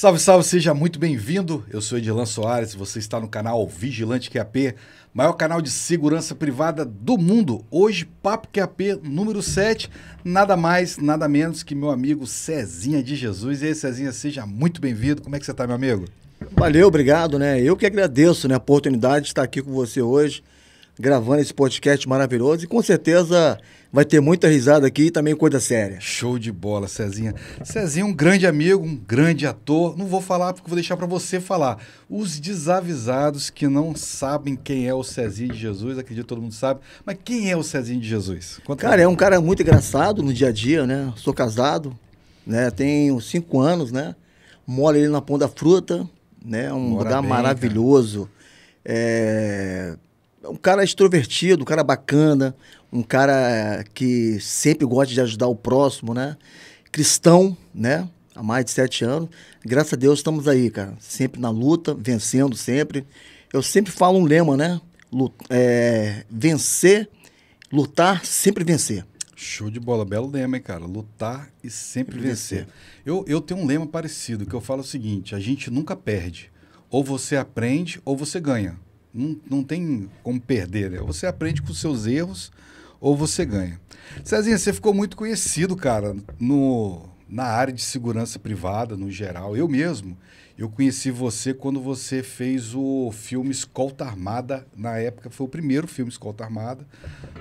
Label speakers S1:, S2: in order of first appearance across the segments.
S1: Salve, salve, seja muito bem-vindo. Eu sou Edilan Soares, você está no canal Vigilante QAP, maior canal de segurança privada do mundo. Hoje, Papo QAP número 7, nada mais, nada menos que meu amigo Cezinha de Jesus. E aí, Cezinha, seja muito bem-vindo. Como é que você está, meu amigo? Valeu, obrigado, né? Eu que
S2: agradeço né, a oportunidade de estar aqui com você hoje gravando esse podcast maravilhoso e com certeza
S1: vai ter muita risada aqui e também coisa séria. Show de bola, Cezinha. Cezinha é um grande amigo, um grande ator. Não vou falar porque vou deixar para você falar. Os desavisados que não sabem quem é o Cezinha de Jesus, acredito que todo mundo sabe, mas quem é o Cezinha de Jesus?
S2: Conta cara, aí. é um cara muito engraçado no dia a dia, né? Sou casado, né? Tenho cinco anos, né? Moro ali na Ponta Fruta, né? Um Mora lugar bem, maravilhoso. Cara. É um cara extrovertido, um cara bacana, um cara eh, que sempre gosta de ajudar o próximo, né? Cristão, né? Há mais de sete anos. Graças a Deus estamos aí, cara. Sempre na luta, vencendo sempre.
S1: Eu sempre falo um lema, né? Lut é, vencer, lutar, sempre vencer. Show de bola, belo lema, hein, cara? Lutar e sempre, sempre vencer. vencer. Eu, eu tenho um lema parecido, que eu falo o seguinte: a gente nunca perde. Ou você aprende ou você ganha. Não, não tem como perder, né? Você aprende com os seus erros ou você ganha. Cezinha, você ficou muito conhecido, cara, no, na área de segurança privada, no geral. Eu mesmo, eu conheci você quando você fez o filme Escolta Armada. Na época foi o primeiro filme Escolta Armada.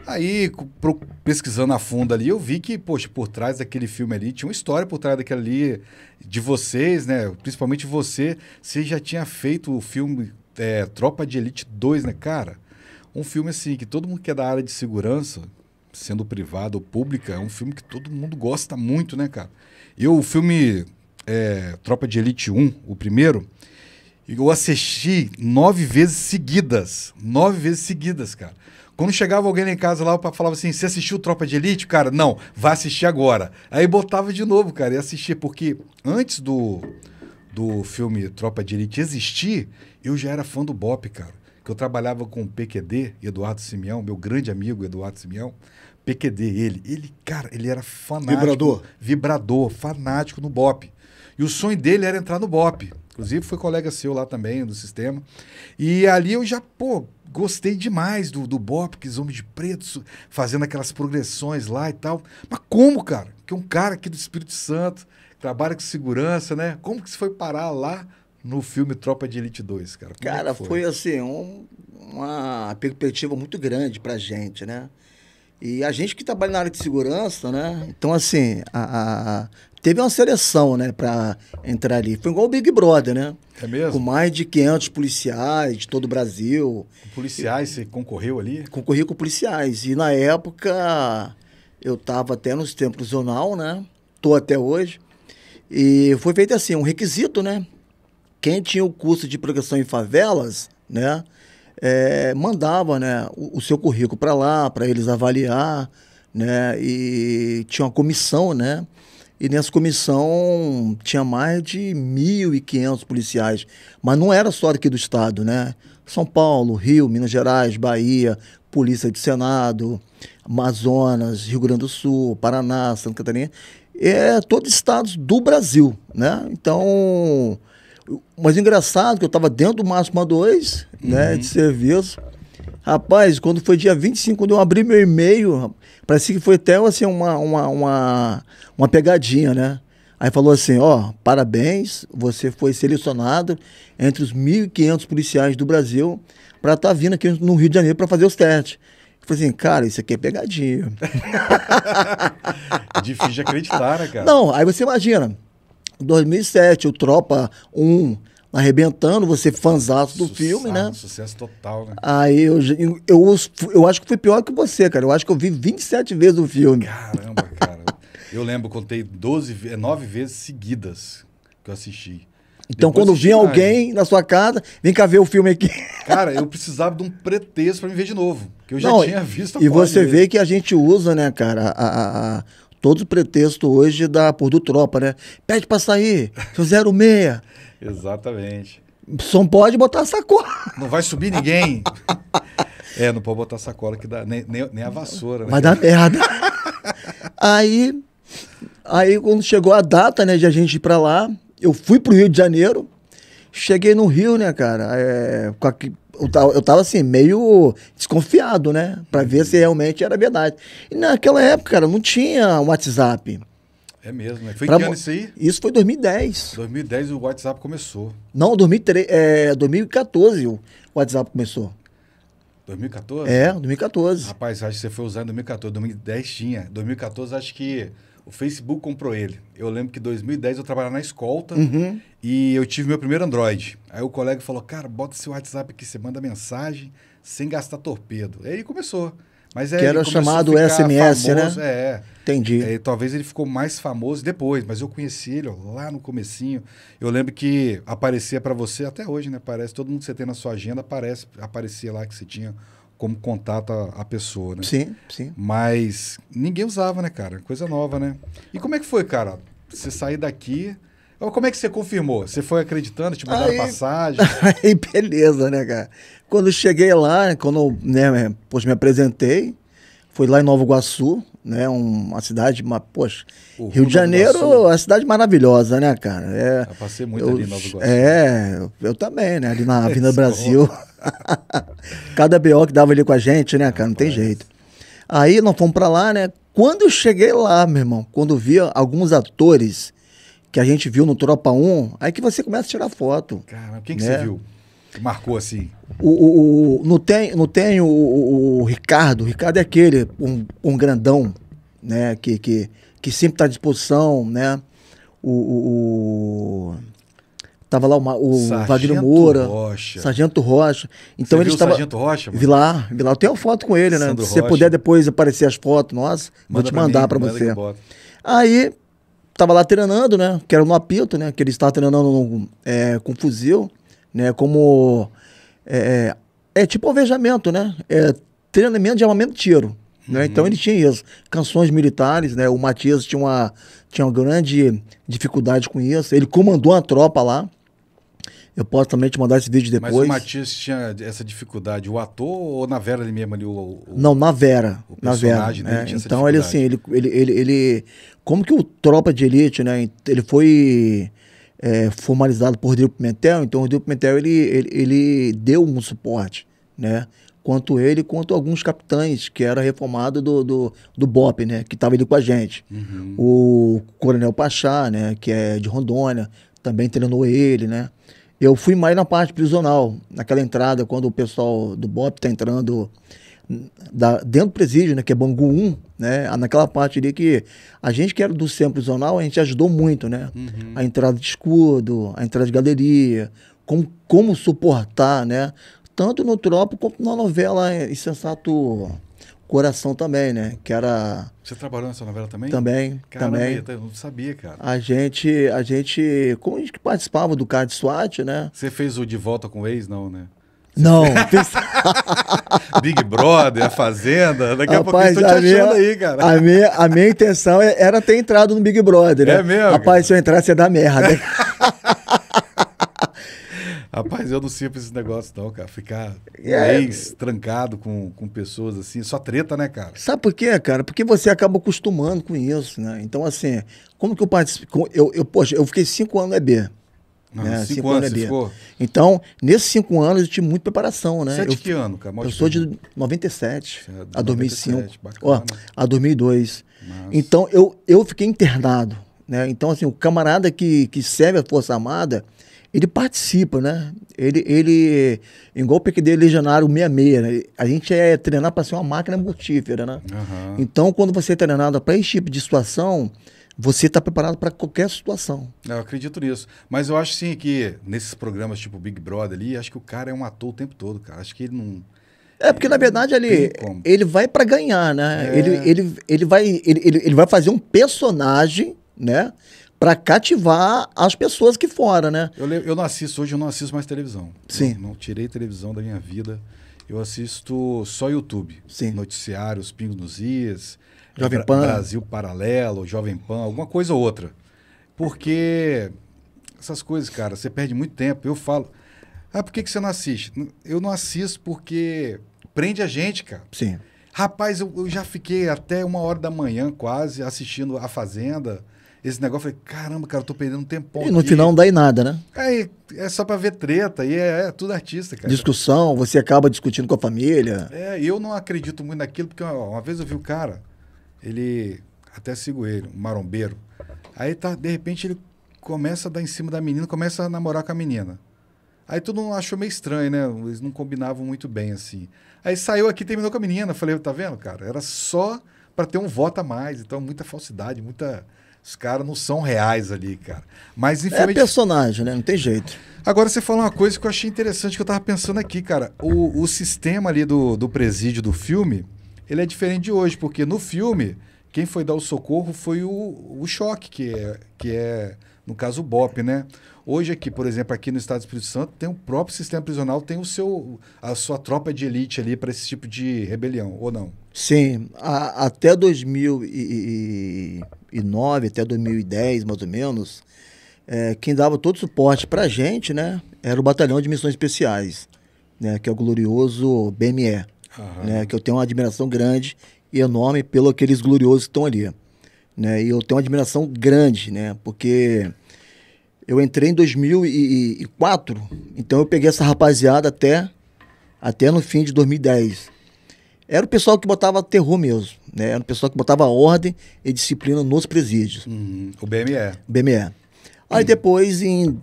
S1: Aí, pro, pesquisando a fundo ali, eu vi que, poxa, por trás daquele filme ali, tinha uma história por trás daquele ali de vocês, né? Principalmente você. Você já tinha feito o filme é, Tropa de Elite 2, né, cara? Um filme assim que todo mundo que é da área de segurança, sendo privada ou pública, é um filme que todo mundo gosta muito, né, cara? Eu, o filme é, Tropa de Elite 1, o primeiro, eu assisti nove vezes seguidas. Nove vezes seguidas, cara. Quando chegava alguém lá em casa lá, falava assim: você assistiu Tropa de Elite? Cara, não, vai assistir agora. Aí botava de novo, cara, e assistia, porque antes do do filme Tropa de Elite existir, eu já era fã do Bop, cara. Que eu trabalhava com o PQD, Eduardo Simeão, meu grande amigo Eduardo Simeão. PQD, ele. Ele, cara, ele era fanático. Vibrador? Vibrador, fanático no Bop. E o sonho dele era entrar no Bop. Inclusive, foi colega seu lá também, do sistema. E ali eu já, pô, gostei demais do, do Bop, que Homem de Preto, fazendo aquelas progressões lá e tal. Mas como, cara? Que um cara aqui do Espírito Santo, trabalha com segurança, né? Como que você foi parar lá no filme Tropa de Elite 2, cara? Como é cara, foi?
S2: foi? assim, um, uma perspectiva muito grande pra gente, né? E a gente que trabalha na área de segurança, né? Então, assim, a, a teve uma seleção, né, para entrar ali. Foi igual o Big Brother, né? É mesmo? Com mais de 500 policiais de todo o Brasil. Com policiais, você concorreu ali? Concorri com policiais. E na época, eu estava até nos tempos zonal, né? Tô até hoje. E foi feito assim, um requisito, né? Quem tinha o curso de progressão em favelas, né? É, mandava né, o, o seu currículo para lá, para eles avaliar, né? E tinha uma comissão, né? E nessa comissão tinha mais de 1.500 policiais, mas não era só aqui do estado, né? São Paulo, Rio, Minas Gerais, Bahia, Polícia de Senado, Amazonas, Rio Grande do Sul, Paraná, Santa Catarina é todos estados do Brasil, né? Então, mas engraçado é que eu estava dentro do Máximo 2, né, uhum. né, de serviço. Rapaz, quando foi dia 25, quando eu abri meu e-mail, parecia que foi até assim, uma, uma, uma, uma pegadinha, né? Aí falou assim, ó, parabéns, você foi selecionado entre os 1.500 policiais do Brasil para estar tá vindo aqui no Rio de Janeiro para fazer os testes. Falei assim, cara, isso aqui é pegadinha. Difícil de acreditar, né, cara? Não, aí você imagina, 2007, o Tropa 1 arrebentando, você fanzaço do filme,
S1: né? Sucesso total, né?
S2: Aí eu, eu, eu, eu acho que foi pior que você, cara. Eu acho que eu vi 27 vezes o filme. Caramba,
S1: cara. eu lembro, contei 12, 9 vezes seguidas que eu assisti. Então, quando vinha alguém
S2: na sua casa, vem cá ver o filme aqui.
S1: Cara, eu precisava de um pretexto para me ver de novo. Que eu já Não, tinha visto. E você mesmo. vê
S2: que a gente usa, né, cara, a, a, a todo o pretexto hoje da por do tropa, né? Pede para sair, seu 06.
S1: Exatamente.
S2: Só pode botar sacola.
S1: Não vai subir ninguém. é, não pode botar sacola que dá nem, nem, nem a vassoura. Vai né? dar merda.
S2: aí, aí quando chegou a data, né, de a gente ir para lá, eu fui pro Rio de Janeiro, cheguei no Rio, né, cara? É, eu, tava, eu tava assim, meio desconfiado, né? Pra ver se realmente era verdade. E naquela época, cara, não tinha WhatsApp.
S1: É mesmo, né? Foi pra, que ano isso aí? Isso foi 2010. 2010 o WhatsApp começou.
S2: Não, 2003, é, 2014 o WhatsApp começou.
S1: 2014? É, 2014. Rapaz, acho que você foi usar em 2014. 2010 tinha. 2014 acho que o Facebook comprou ele. Eu lembro que em 2010 eu trabalhava na escolta uhum. e eu tive meu primeiro Android. Aí o colega falou: Cara, bota seu WhatsApp aqui, você manda mensagem sem gastar torpedo. Aí começou. Mas é, que era chamado SMS, né? famoso, né? É. Entendi. É, talvez ele ficou mais famoso depois, mas eu conheci ele ó, lá no comecinho. Eu lembro que aparecia para você até hoje, né? Parece todo mundo que você tem na sua agenda aparece, aparecia lá que você tinha como contato a, a, pessoa, né? Sim, sim. Mas ninguém usava, né, cara? Coisa nova, né? E como é que foi, cara? Você sair daqui. Como é que você confirmou? Você foi acreditando, te mandaram aí, passagem? Aí, beleza, né,
S2: cara? Quando cheguei lá, quando né, pois, me apresentei, foi lá em Nova Iguaçu, né? Uma cidade, uma, poxa, Rio, Rio, de Janeiro é uma cidade maravilhosa, né, cara? É, eu passei muito eu, ali em Nova Iguaçu. É, eu, também, né? Ali na Avenida Brasil. Cada BO que dava ali com a gente, né, cara? Não tem jeito. Aí nós fomos pra lá, né? Quando eu cheguei lá, meu irmão, quando vi alguns atores que a gente viu no Tropa 1,
S1: aí que você começa a tirar foto. Cara, quem né? que você né? viu? marcou assim?
S2: O, o, o, não tem, não tem o, o, Ricardo. O Ricardo é aquele, um, um grandão, né? Que, que, que sempre está à disposição, né? O, o, o, tava lá o, o Wagner Moura, Rocha. Sargento Rocha. Então Você ele estava Sargento Rocha, mano? Vilar, Vilar, eu tenho uma foto com ele, né? Sandro Se você Rocha. puder depois aparecer as fotos, nossa, Manda vou te mandar para você. Aí tava lá treinando, né? Que era no apito, né? Que ele estava treinando no, é, com fuzil né? Como é, é, é tipo alvejamento, né? É treinamento de armamento de tiro. Né? Então uhum. ele tinha isso. Canções militares, né? O Matias tinha uma, tinha uma grande dificuldade com isso. Ele comandou uma tropa lá. Eu posso também te mandar esse vídeo depois. Mas o
S1: Matias tinha essa dificuldade, o ator ou na Vera ele mesmo ali? O, o Não, na Vera. O na Vera. Né? então ele
S2: assim, ele, ele, ele, ele, Como que o Tropa de Elite, né? Ele foi é, formalizado por Rodrigo Pimentel, então o Rodrigo Pimentel ele, ele, ele, deu um suporte, né? Quanto ele, quanto alguns capitães que era reformado do, do, do BOP, né? Que estava ali com a gente. Uhum. O Coronel Pachá, né? Que é de Rondônia, também treinou ele, né? Eu fui mais na parte prisional, naquela entrada, quando o pessoal do BOP está entrando da, dentro do presídio, né, que é Bangu 1, né, naquela parte ali que a gente que era do centro prisional, a gente ajudou muito, né? Uhum. A entrada de escudo, a entrada de galeria, como, como suportar, né? Tanto no Tropo como na novela Insensato Coração também, né? Que era...
S1: Você trabalhou nessa novela também? Também, Caramba, também. Eu não sabia, cara. A
S2: gente, a
S1: gente, como a gente participava do card SWAT, né? Você fez o De Volta com o Ex, não, né? Não. Big Brother, A Fazenda, daqui a pouco estou te achando minha, aí, cara. A
S2: minha, a minha intenção é, era ter entrado no Big Brother, né? É mesmo? Rapaz, cara. se eu entrasse ia dar merda.
S1: Rapaz, eu não sirvo esse negócio, não, cara. Ficar yeah. trancado com, com pessoas assim, só treta, né, cara?
S2: Sabe por quê, cara? Porque você acaba acostumando com isso, né? Então, assim, como que eu participo? Eu, eu, poxa, eu fiquei cinco anos no EB. Não, né? cinco, cinco, anos, anos ficou? Então, nesses cinco anos eu tive muita preparação, né? Sete é eu, que ano,
S1: cara? Mostra eu sou de
S2: 97 é a 2005, 97, ó, a 2002. Nossa. Então, eu, eu fiquei internado, né? Então, assim, o camarada que, que serve a Força Armada, ele participa, né? Ele, ele igual o PQD Legionário 66, né? a gente é treinado para ser uma máquina mortífera, né? Uhum. Então, quando você é treinado para esse tipo de situação, você está preparado para qualquer situação.
S1: Eu acredito nisso. Mas eu acho sim que nesses programas tipo Big Brother ali, acho que o cara é um ator o tempo todo, cara. Acho que ele não. É, porque na verdade ele,
S2: ele vai para ganhar, né? É... Ele, ele, ele, vai, ele, ele, ele vai fazer um personagem, né? para cativar
S1: as pessoas que fora, né? Eu, eu não assisto, hoje eu não assisto mais televisão. Sim. Eu não tirei televisão da minha vida. Eu assisto só YouTube. Sim. Noticiários, pingos nos dias, Jovem Pan. Brasil Paralelo, Jovem Pan, alguma coisa ou outra. Porque essas coisas, cara, você perde muito tempo. Eu falo, ah, por que, que você não assiste? Eu não assisto porque prende a gente, cara. Sim. Rapaz, eu, eu já fiquei até uma hora da manhã quase assistindo A Fazenda. Esse negócio, eu falei, caramba, cara, eu tô perdendo um tempão. E no aqui.
S2: final não dá em nada, né?
S1: É, é só pra ver treta, e é, é tudo artista, cara.
S2: Discussão, você acaba discutindo com a família.
S1: É, eu não acredito muito naquilo, porque uma, uma vez eu vi o cara, ele até sigo ele, um marombeiro. Aí tá, de repente ele começa a dar em cima da menina, começa a namorar com a menina. Aí todo mundo achou meio estranho, né? Eles não combinavam muito bem assim. Aí saiu aqui, terminou com a menina. Falei, tá vendo, cara? Era só para ter um voto a mais. Então, muita falsidade, muita. Os caras não são reais ali, cara. Mas é infelizmente. É personagem, né? Não tem jeito. Agora você falou uma coisa que eu achei interessante que eu tava pensando aqui, cara. O, o sistema ali do, do presídio do filme ele é diferente de hoje, porque no filme, quem foi dar o socorro foi o, o choque, que é, que é, no caso, o BOP, né? Hoje aqui, por exemplo, aqui no Estado do Espírito Santo, tem o próprio sistema prisional, tem o seu, a sua tropa de elite ali para esse tipo de rebelião, ou não?
S2: Sim, a, até 2009, até 2010, mais ou menos, é, quem dava todo o suporte para a gente, né, era o Batalhão de Missões Especiais, né, que é o glorioso BME uhum. né? Que eu tenho uma admiração grande e enorme pelo aqueles gloriosos que estão ali, né? E eu tenho uma admiração grande, né? Porque eu entrei em 2004, então eu peguei essa rapaziada até até no fim de 2010. Era o pessoal que botava terror mesmo, né? Era o pessoal que botava ordem e disciplina nos presídios. Uhum. O BME. BME. Aí uhum. depois, em,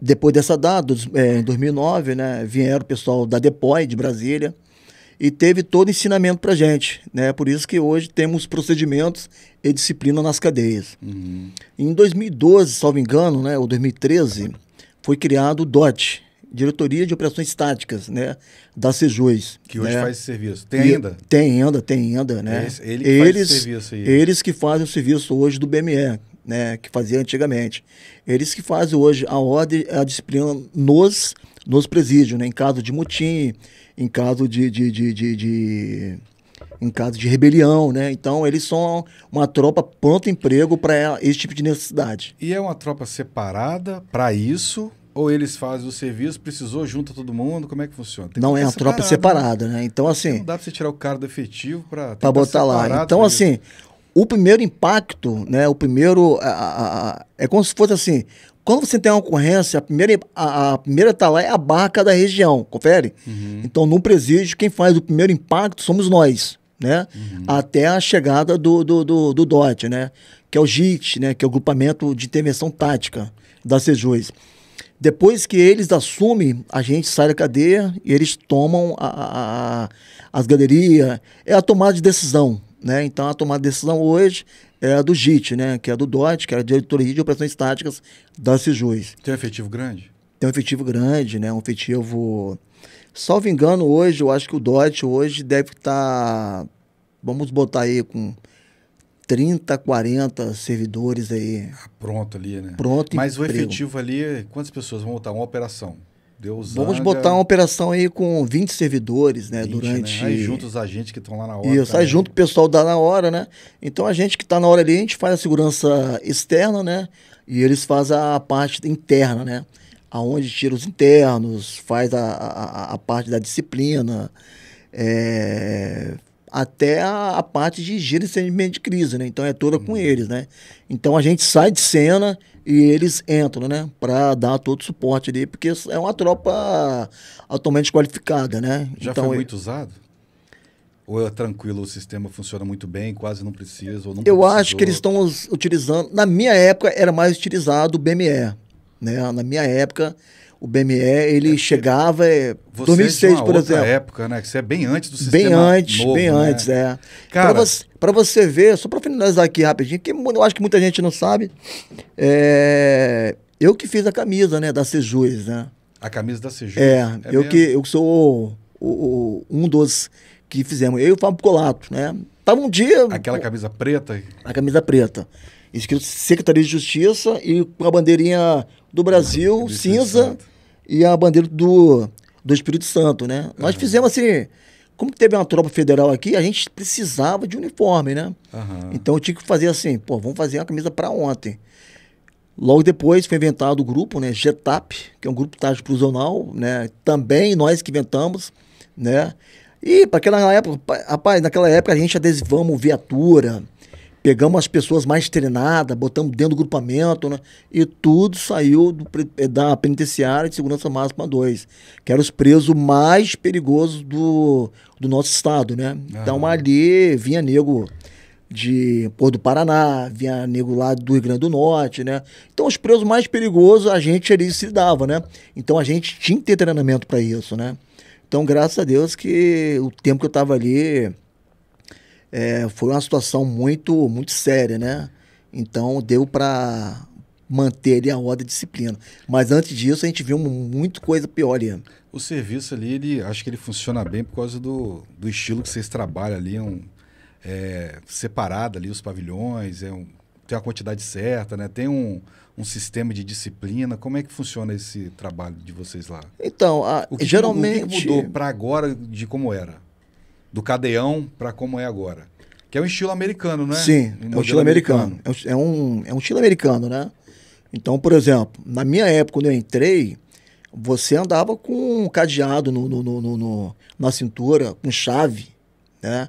S2: depois dessa data, é, em 2009, né, vieram o pessoal da Depoi de Brasília, e teve todo ensinamento para gente, né? Por isso que hoje temos procedimentos e disciplina nas cadeias. Uhum. Em 2012, salvo engano, né, ou 2013, foi criado o DOT, Diretoria de Operações Estáticas, né, da Sejuiz. Que hoje né? faz esse serviço. Tem e, ainda? Tem ainda, tem ainda, né? ele eles, faz esse serviço aí. Eles que fazem o serviço hoje do BME, né, que fazia antigamente. Eles que fazem hoje a ordem, a disciplina nos, nos presídios, né, em caso de motim, em caso de, de, de, de, de em caso de rebelião, né? Então
S1: eles são uma tropa pronto emprego para esse tipo de necessidade. E é uma tropa separada para isso? Ou eles fazem o serviço, precisou, junta todo mundo, como é que funciona? Tem não, que é uma tropa né? separada, né? Então, assim. Não dá para você tirar o cara do efetivo para. Para botar lá. Então,
S2: assim, o primeiro impacto, né, o primeiro. A, a, a, é como se fosse assim. Quando você tem uma ocorrência, a primeira, a, primeira tá lá é a barca da região, confere? Uhum. Então, no presídio, quem faz o primeiro impacto somos nós, né? Uhum. Até a chegada do, do, do, do DOT, né? Que é o JIT, né? Que é o Grupamento de Intervenção Tática da Sejuiz. Depois que eles assumem, a gente sai da cadeia e eles tomam a, a, a, as galerias. É a tomada de decisão, né? Então, a tomada de decisão hoje é do JIT, né? que é do DOT, que é a Diretoria de Operações Táticas da CIJUS.
S1: Tem um efetivo grande?
S2: Tem um efetivo grande, né? um efetivo... Salvo engano, hoje, eu acho que o DOT hoje deve estar, tá... vamos botar aí com 30, 40 servidores aí. Ah, pronto ali, né? Pronto. Mas emprego. o efetivo
S1: ali, é quantas pessoas vão voltar? uma operação? Deus Vamos botar uma operação
S2: aí com 20 servidores, né? 20, durante. Né? Aí junto os agentes que estão lá na hora. Isso, sai aí junto o pessoal da na hora, né? Então a gente que está na hora ali, a gente faz a segurança externa, né? E eles fazem a parte interna, né? Aonde tira os internos, faz a, a, a parte da disciplina, é, até a, a, parte de gerenciamento de crise, né? Então é toda com uhum. eles, né? Então a gente sai de cena e eles entram, né, para dar todo o suporte ali, porque é uma tropa atualmente qualificada, né? Já então, foi muito
S1: usado? Ou é tranquilo, o sistema funciona muito bem, quase não precisa? Ou não eu precisou? acho que eles
S2: estão utilizando. Na minha época era mais utilizado o BME. Né? Na minha época o BME, ele é, é chegava. É, em 2006, por exemplo. época,
S1: né? Que você é bem antes do sistema. Bem antes, novo, bem né? antes, é.
S2: Cara. Pra você, você ver, só para finalizar aqui rapidinho, que eu acho que muita gente não sabe, é, eu que fiz a camisa, né? Da Sejus, né?
S1: A camisa da Sejus. É, é eu, que,
S2: eu sou o, o, um dos que fizemos. Eu e o Fábio Colato, né? Tava um dia. Aquela camisa preta? A camisa preta. Escrito Secretaria de Justiça e com a bandeirinha do Brasil, cinza e a bandeira do, do Espírito Santo, né? Uhum. Nós fizemos assim, como teve uma tropa federal aqui, a gente precisava de uniforme, né? Uhum. Então eu tinha que fazer assim, pô, vamos fazer uma camisa para ontem. Logo depois foi inventado o grupo, né, GETAP, que é um grupo tático prisional, né? Também nós que inventamos, né? E para aquela época, rapaz, naquela época a gente adesivamos viatura, Pegamos as pessoas mais treinadas, botamos dentro do grupamento, né? E tudo saiu do, eh, da penitenciária de segurança máxima 2, que era os presos mais perigosos do, do nosso estado, né? Então ali vinha nego de Porto do Paraná, vinha nego lá do Rio Grande do Norte, né? Então os presos mais perigosos a gente ali se dava, né? Então a gente tinha que ter treinamento para isso, né? Então graças a Deus que o tempo que eu estava ali é, foi uma situação muito, muito séria, né? Então deu para manter ali a roda
S1: e disciplina. Mas antes disso a gente viu muita coisa pior ali. O serviço ali, ele, acho que ele funciona bem por causa do, do estilo que vocês trabalham ali, é um, é, separado ali os pavilhões, é um, tem a quantidade certa, né? Tem um, um sistema de disciplina? Como é que funciona esse trabalho de vocês lá? Então, a, o que, geralmente. O que mudou para agora de como era? do cadeão para como é agora. Que é um estilo americano, né? Sim, um é um estilo americano.
S2: americano. É, é, um, é um estilo americano, né? Então, por exemplo, na minha época, quando eu entrei, você andava com um cadeado no, no, no, no na cintura, com chave, né?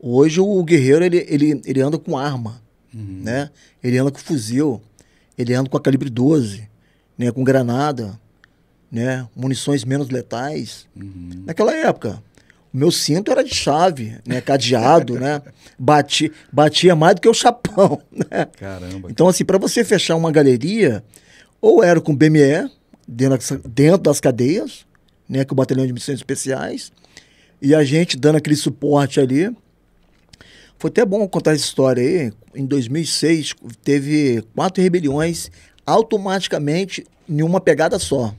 S2: Hoje o guerreiro, ele, ele, ele anda com arma, uhum. né? Ele anda com fuzil, ele anda com a calibre 12, né? Com granada, né? Munições menos letais. Uhum. Naquela época, meu cinto era de chave, né? Cadeado, né? Bati, batia mais do que o chapão, né? Caramba. Então, assim, para você fechar uma galeria, ou era com BME, dentro, dentro das cadeias, né? Com o Batalhão de Missões Especiais, e a gente dando aquele suporte ali. Foi até bom contar essa história aí. Em 2006, teve quatro rebeliões automaticamente em uma pegada só.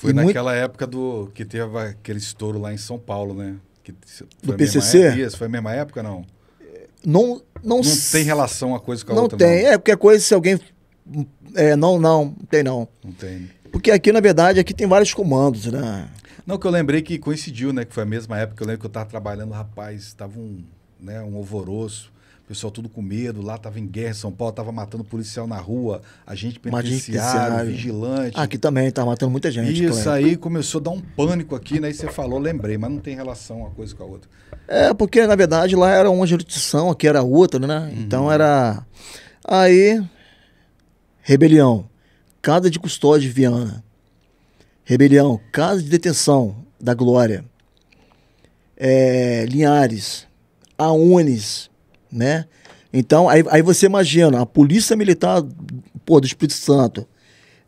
S1: Foi e naquela muito... época do que teve aquele estouro lá em São Paulo, né? Que do PCC? Época, foi a mesma época, não? Não, não, não tem relação a coisa com a não outra, tem.
S2: Não. É, coisa, se alguém... É, não, não, não tem não. Não tem. Porque aqui, na verdade, aqui tem vários comandos, né?
S1: Não, que eu lembrei que coincidiu, né? Que foi a mesma época. Eu lembro que eu estava trabalhando, rapaz, tava um, né, um alvoroço pessoal tudo com medo, lá tava em guerra em São Paulo, tava matando policial na rua, agente penitenciário, vigilante.
S2: Aqui também, tá matando muita gente. Isso aí
S1: começou a dar um pânico aqui, né? E você falou, lembrei, mas não tem relação uma coisa com a outra.
S2: É, porque na verdade lá era uma jurisdição, aqui era outra, né? Uhum. Então era. Aí, rebelião, casa de custódia de Viana. Rebelião, casa de detenção da Glória. É, Linhares, Aunes né? Então, aí, aí você imagina, a polícia militar pô, do Espírito Santo.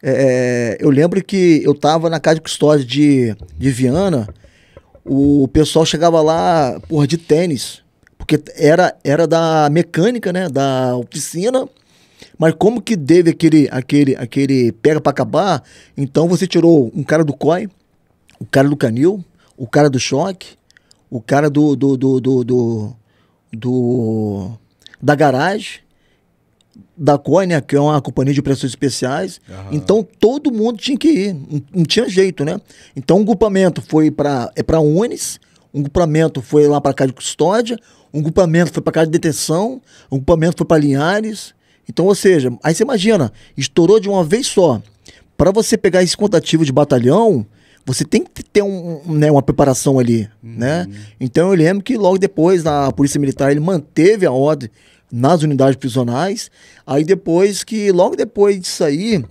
S2: É, é, eu lembro que eu tava na casa de custódia de, de Viana, o pessoal chegava lá, porra, de tênis. Porque era, era da mecânica, né? Da oficina. Mas como que teve aquele, aquele, aquele pega para acabar, então você tirou um cara do COI, o cara do canil, o cara do choque, o cara do, do, do, do, do do da garagem, da Coin, né, que é uma companhia de pressões especiais. Então todo mundo tinha que ir, não, não, tinha jeito, né? Então um grupamento foi para é para Unis, um grupamento foi lá para casa de custódia, um grupamento foi para casa de detenção, um grupamento foi para Linhares. Então, ou seja, aí você imagina, estourou de uma vez só. Para você pegar esse quantitativo de batalhão, você tem que ter um, né, uma preparação ali, né? uhum. né? Então eu lembro que logo depois a polícia militar ele manteve a ordem nas unidades prisionais. Aí depois que logo depois disso aí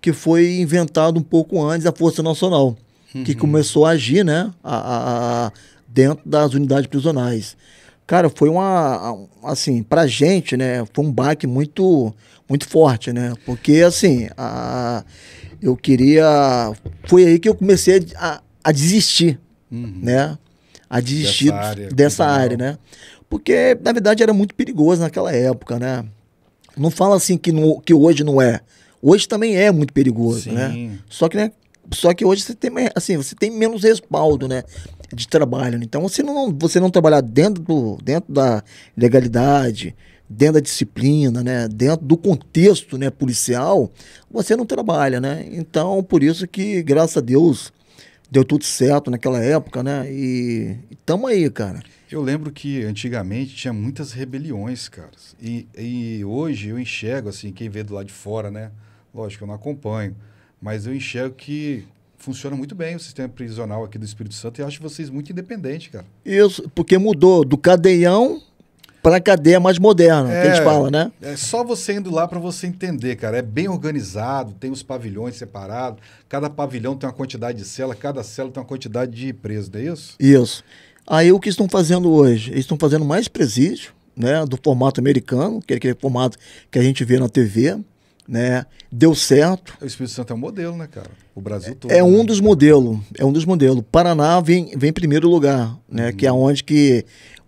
S2: que foi inventado um pouco antes a Força Nacional, uhum. que começou a agir, né, a, a, a, dentro das unidades prisionais. Cara, foi uma assim, pra gente, né, foi um baque muito muito forte, né? Porque assim, a eu queria. Foi aí que eu comecei a, a desistir, uhum. né? A desistir dessa área, dessa área né? Porque, na verdade, era muito perigoso naquela época, né? Não fala assim que, que hoje não é. Hoje também é muito perigoso, né? Sim. né? Só que, né? Só que hoje você tem, assim, você tem menos respaldo, né? De trabalho. Né? Então, você não, você não trabalhar dentro, do, dentro da legalidade, dentro da disciplina, né, dentro do contexto né, policial, você não trabalha, né? Então, por isso que, graças a Deus, deu tudo certo naquela época, né?
S1: E estamos aí, cara. Eu lembro que antigamente tinha muitas rebeliões, cara. E, e hoje eu enxergo, assim, quem vê do lado de fora, né? Lógico, eu não acompanho. Mas eu enxergo que funciona muito bem o sistema prisional aqui do Espírito Santo e acho vocês muito independentes, cara.
S2: Isso, porque mudou do cadeião para a cadeia mais moderna, é, que a gente fala, né?
S1: É só você indo lá para você entender, cara. É bem organizado, tem os pavilhões separados, cada pavilhão tem uma quantidade de cela, cada cela tem uma quantidade de presos, não é isso?
S2: Isso. Aí o que estão fazendo hoje? Eles estão fazendo mais presídio, né, do formato americano, que é aquele formato que a gente vê na TV, né? Deu certo.
S1: O Espírito Santo é um modelo, né, cara? O Brasil é, todo. É, né? é um
S2: dos modelos, é um dos modelos. Paraná vem, vem em primeiro lugar, né? Que é onde que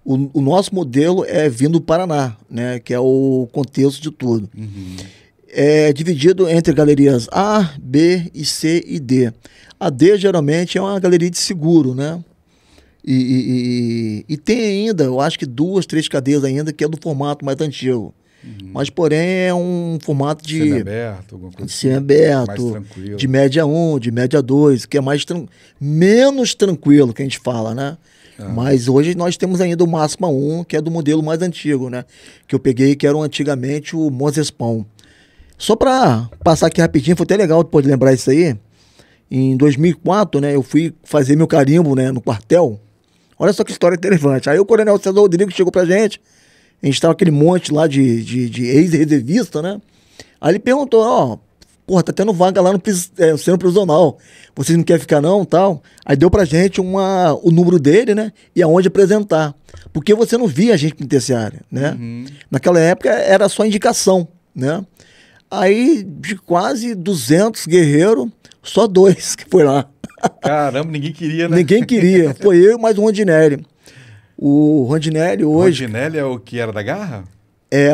S2: o, o, nosso modelo é vindo do Paraná, né, que é o contexto de tudo. Uhum. É dividido entre galerias A, B e C e D. A D geralmente é uma galeria de seguro, né? E, e, e, e tem ainda, eu acho que duas, três cadeias ainda, que é do formato mais antigo. Uhum. Mas, porém, é um formato de.
S1: aberto, alguma
S2: coisa. Semiaberto, assim, de média 1, um, de média 2, que é mais tran menos tranquilo que a gente fala, né? É. Mas hoje nós temos ainda o Máxima 1, que é do modelo mais antigo, né? Que eu peguei, que era antigamente o Moses Pão Só para passar aqui rapidinho, foi até legal depois de lembrar isso aí. Em 2004, né, eu fui fazer meu carimbo, né, no quartel. Olha só que história interessante. Aí o coronel César Rodrigues chegou pra gente. A gente tava aquele monte lá de, de, de ex-reservista, né? Aí ele perguntou, ó, oh, porra, tá tendo vaga lá no é, centro prisional. Vocês não querem ficar não, tal? Aí deu pra gente uma, o número dele, né? E aonde apresentar. Porque você não via a gente penitenciária, né? Uhum. Naquela época era só indicação, né? Aí, de quase 200 guerreiros, só dois que foi lá. Caramba, ninguém queria, né? ninguém queria. Foi eu e mais o Rondinelli. O Rondinelli hoje...
S1: Rondinelli é o que era da garra? É.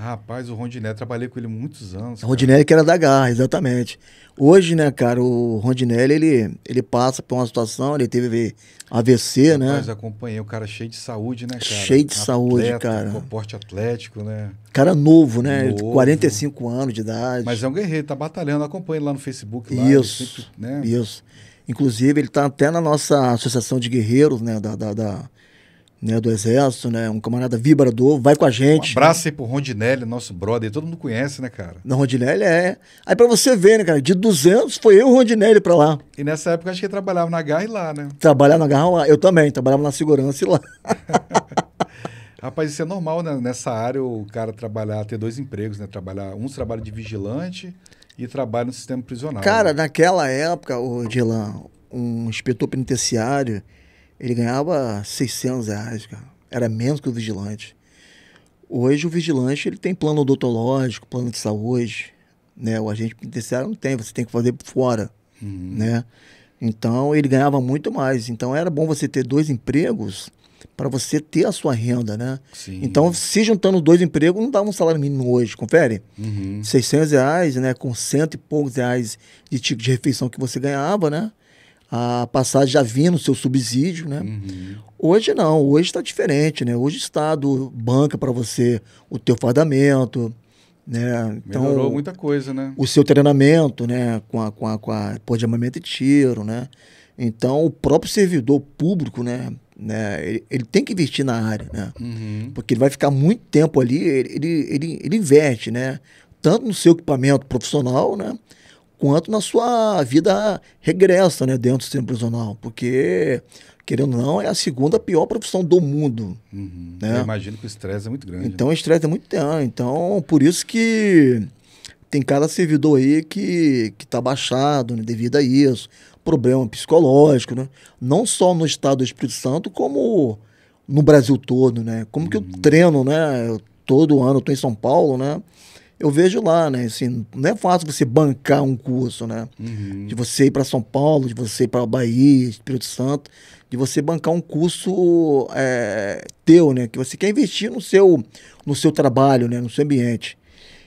S1: Rapaz, o Rondinelli, trabalhei com ele muitos anos. Rondinelli que
S2: era da Garra, exatamente. Hoje, né, cara, o Rondinelli, ele, ele passa por uma situação, ele teve AVC, né? Rapaz, né? Mas
S1: acompanhei, o cara cheio de saúde, né, cara? Cheio de Atleta, saúde, cara. Com porte atlético, né? Cara novo, né? Novo. 45
S2: anos de idade. Mas é
S1: um guerreiro, tá batalhando, acompanha lá no Facebook. Lá, isso, sempre, né?
S2: isso. Inclusive, ele tá até na nossa associação de guerreiros, né, da, da, da né, do Exército, né? Um camarada vibrador, vai com a
S1: gente. Um abraço né? aí pro Rondinelli, nosso brother, todo mundo conhece, né, cara?
S2: Não, Rondinelli é. Aí pra você ver, né, cara, de 200 foi eu e o Rondinelli pra lá.
S1: E nessa época acho que ele trabalhava na garra e lá, né? Trabalhava
S2: na garra lá, eu também, trabalhava na segurança e lá.
S1: Rapaz, isso é normal né? nessa área o cara trabalhar, ter dois empregos, né? Trabalhar, um trabalho de vigilante e trabalho no sistema prisional. Cara,
S2: né? naquela época, o Dilan, um inspetor penitenciário, ele ganhava 600 reais, cara. Era menos que o vigilante. Hoje o vigilante ele tem plano odontológico, plano de saúde, né? O agente penitenciário não tem, você tem que fazer por fora, uhum. né? Então ele ganhava muito mais. Então era bom você ter dois empregos para você ter a sua renda, né? Sim. Então se juntando dois empregos não dava um salário mínimo hoje, confere? Uhum. 600 reais, né? Com cento e poucos reais de tipo de refeição que você ganhava, né? a passagem já vinha no seu subsídio, né? Uhum. Hoje não, hoje está diferente, né? Hoje o Estado banca para você o teu fardamento, né? Então, Melhorou muita coisa, né? O seu treinamento, né? Com a, com a, com a pô, de armamento e tiro, né? Então, o próprio servidor público, né? né? Ele, ele tem que investir na área, né? Uhum. Porque ele vai ficar muito tempo ali, ele, ele, ele, ele investe, né? Tanto no seu equipamento profissional, né? quanto na sua vida regressa, né, dentro do sistema prisional, porque querendo ou não é a segunda pior profissão do mundo. Uhum. Né? Eu
S1: imagino que o estresse é muito grande. Né?
S2: Então né? o estresse é muito grande. Então por isso que tem cada servidor aí que que está baixado né, devido a isso, problema psicológico, né? Não só no estado do Espírito Santo como no Brasil todo, né? Como uhum. que eu uhum. treino, né? Eu, todo ano eu tô em São Paulo, né? eu vejo lá, né? Assim, não é fácil você bancar um curso, né? Uhum. De você ir para São Paulo, de você ir para Bahia, Espírito Santo, de você bancar um curso é, teu, né? Que você quer investir no seu, no seu trabalho, né? No seu ambiente.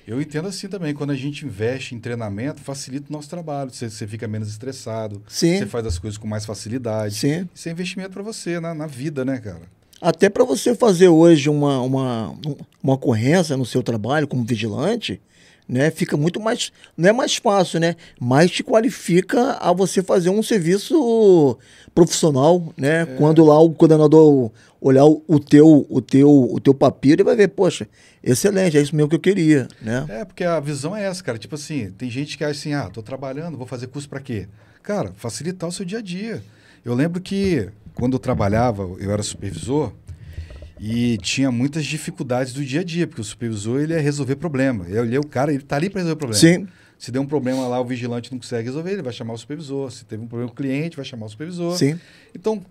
S1: Eu entendo assim também. Quando a gente investe em treinamento, facilita o nosso trabalho. Você, você fica menos estressado. Sim. Você faz as coisas com mais facilidade. Sim. Isso é investimento para você na, né? na vida, né, cara?
S2: Até para você fazer hoje uma, uma, uma ocorrência no seu trabalho como vigilante, né? Fica muito mais. Não é mais fácil, né? Mas te qualifica a você fazer um serviço profissional, né? É. Quando lá o coordenador olhar o, o, teu o teu o teu papiro ele vai ver poxa excelente é isso mesmo que eu queria
S1: né é porque a visão é essa cara tipo assim tem gente que acha é assim ah tô trabalhando vou fazer curso para quê cara facilitar o seu dia a dia eu lembro que quando eu trabalhava, eu era supervisor e tinha muitas dificuldades do dia a dia, porque o supervisor ele é resolver problema. Ele é o cara, ele tá ali para resolver problema. Sim. Se deu um problema lá, o vigilante não consegue resolver, ele vai chamar o supervisor. Se teve um problema com o cliente, vai chamar o supervisor. Sim. Então,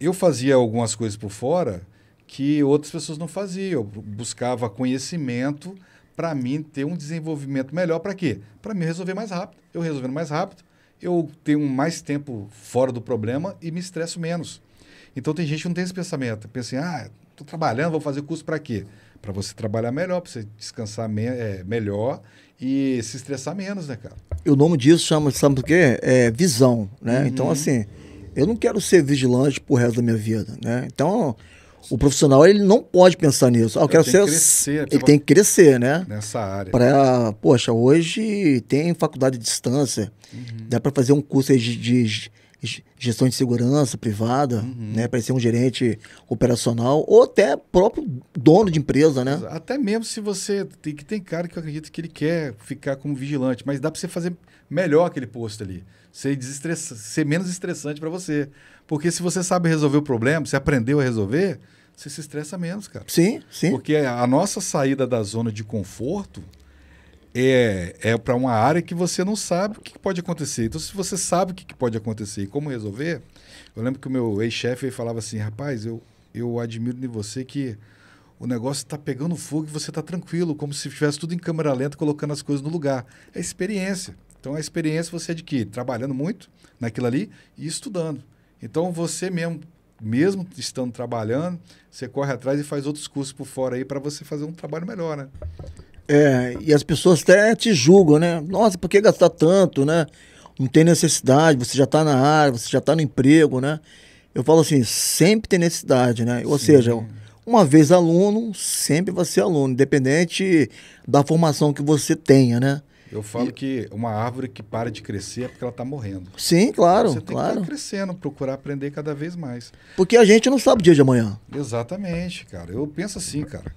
S1: eu fazia algumas coisas por fora que outras pessoas não faziam. Eu buscava conhecimento para mim ter um desenvolvimento melhor para quê? Para me resolver mais rápido. Eu resolvendo mais rápido, eu tenho mais tempo fora do problema e me estresso menos. Então tem gente que não tem esse pensamento. Pensa assim, ah, estou trabalhando, vou fazer curso para quê? Para você trabalhar melhor, para você descansar me é, melhor e se estressar menos, né, cara?
S2: E o nome disso chama, sabe o quê? É visão, né? Então, uhum. Então, assim, eu não quero ser vigilante pro resto da minha vida, né? Então, o profissional ele não pode pensar nisso. Ah, eu quero ser. Crescer, assim. ele tem que crescer, né? Nessa área. poxa, hoje tem faculdade de distância. Uhum. Dá para fazer um curso de, de, gestão de segurança privada, uhum. né, para ser um gerente operacional ou até próprio dono de empresa, né?
S1: Até mesmo se você tem que tem cara que eu acredito que ele quer ficar como vigilante, mas dá para você fazer melhor aquele posto ali ser, ser menos estressante para você. Porque se você sabe resolver o problema, você aprendeu a resolver, você se estressa menos, cara. Sim, sim. Porque a nossa saída da zona de conforto é, é para uma área que você não sabe o que pode acontecer. Então, se você sabe o que pode acontecer e como resolver, eu lembro que o meu ex-chefe falava assim: rapaz, eu, eu admiro de você que o negócio está pegando fogo e você está tranquilo, como se estivesse tudo em câmera lenta, colocando as coisas no lugar. É experiência. Então, a experiência você adquire trabalhando muito naquilo ali e estudando. Então, você mesmo, mesmo estando trabalhando, você corre atrás e faz outros cursos por fora aí para você fazer um trabalho melhor, né?
S2: É, e as pessoas até te julgam, né? Nossa, por que gastar tanto, né? Não tem necessidade, você já está na área, você já está no emprego, né? Eu falo assim, sempre tem necessidade, né? Sim. Ou seja, uma vez aluno, sempre vai ser aluno, independente da formação que você tenha, né?
S1: Eu falo e... que uma árvore que para de crescer é porque ela está morrendo. Sim, claro. Então você tem tá claro. que estar crescendo, procurar aprender cada vez mais.
S2: Porque a gente não sabe o dia de amanhã.
S1: Exatamente, cara. Eu penso assim, cara.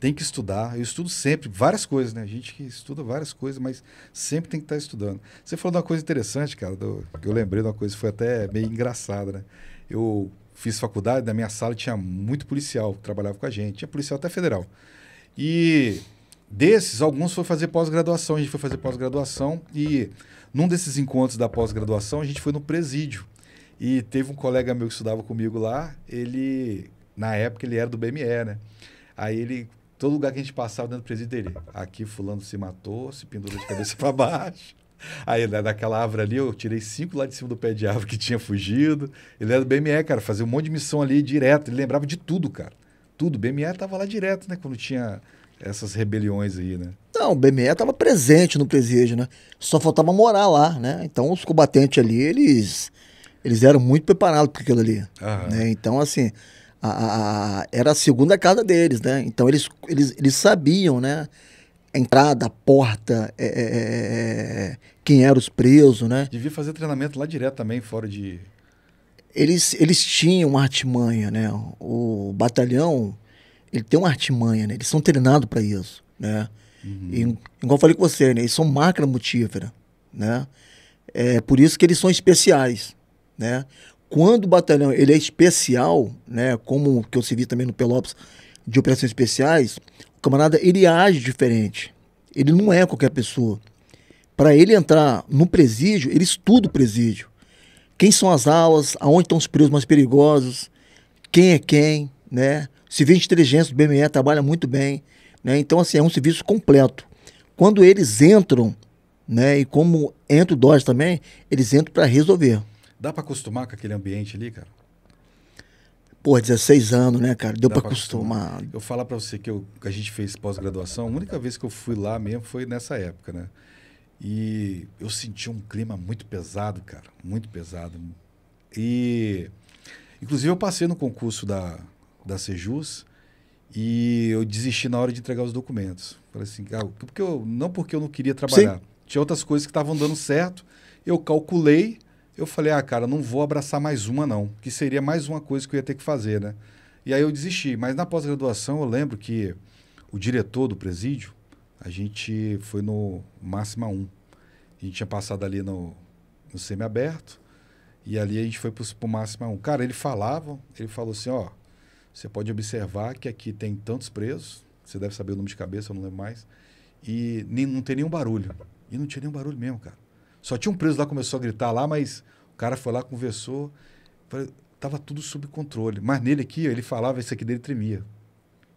S1: Tem que estudar. Eu estudo sempre várias coisas, né? A gente que estuda várias coisas, mas sempre tem que estar tá estudando. Você falou de uma coisa interessante, cara. Do... eu lembrei de uma coisa que foi até meio engraçada, né? Eu fiz faculdade, na minha sala tinha muito policial que trabalhava com a gente. Tinha policial até federal. E Desses, alguns foi fazer pós-graduação. A gente foi fazer pós-graduação e num desses encontros da pós-graduação, a gente foi no presídio. E teve um colega meu que estudava comigo lá, ele, na época, ele era do BME, né? Aí ele, todo lugar que a gente passava dentro do presídio dele, aqui fulano se matou, se pendurou de cabeça para baixo. Aí daquela árvore ali, eu tirei cinco lá de cima do pé de árvore que tinha fugido. Ele era do BME, cara, fazia um monte de missão ali direto. Ele lembrava de tudo, cara. Tudo. O BME tava lá direto, né? Quando tinha essas rebeliões aí, né? Não, o BME estava presente no presídio, né? Só faltava
S2: morar lá, né? Então os combatentes ali, eles, eles eram muito preparados para aquilo ali. Né? Então, assim, a, a, era a segunda casa deles, né? Então eles, eles, eles sabiam, né? A entrada, a porta, é, é, é, é, quem eram os presos, né?
S1: Devia fazer treinamento lá direto também, fora de...
S2: Eles, eles tinham uma artimanha, né? O batalhão ele tem uma artimanha, né? Eles são treinados para isso, né? Uhum. E, igual eu falei com você, né? Eles são máquina motífera, né? É por isso que eles são especiais, né? Quando o batalhão ele é especial, né? Como que eu servi também no Pelops de operações especiais, o camarada ele age diferente. Ele não é qualquer pessoa. Para ele entrar no presídio, ele estuda o presídio. Quem são as aulas, aonde estão os presos mais perigosos, quem é quem, né? Serviço de inteligência do BME trabalha muito bem. Né? Então, assim, é um serviço completo. Quando eles entram, né, e como entra o DOS também, eles entram para resolver.
S1: Dá para acostumar com aquele ambiente ali, cara?
S2: Pô, 16 anos, né, cara? Deu para acostumar.
S1: acostumar. Eu falar para você que, eu, que a gente fez pós-graduação, a única vez que eu fui lá mesmo foi nessa época, né? E eu senti um clima muito pesado, cara, muito pesado. E inclusive eu passei no concurso da da Sejus e eu desisti na hora de entregar os documentos. Falei assim, ah, porque eu, não porque eu não queria trabalhar. Sim. Tinha outras coisas que estavam dando certo. Eu calculei, eu falei, ah, cara, não vou abraçar mais uma, não. Que seria mais uma coisa que eu ia ter que fazer, né? E aí eu desisti. Mas na pós-graduação eu lembro que o diretor do presídio, a gente foi no Máxima 1. A gente tinha passado ali no, no semiaberto. E ali a gente foi para o Máxima 1. Cara, ele falava, ele falou assim, ó você pode observar que aqui tem tantos presos, você deve saber o nome de cabeça, eu não lembro mais, e nem, não tem nenhum barulho. E não tinha nenhum barulho mesmo, cara. Só tinha um preso lá, começou a gritar lá, mas o cara foi lá, conversou, falei, tava tudo sob controle. Mas nele aqui, ele falava, esse aqui dele tremia.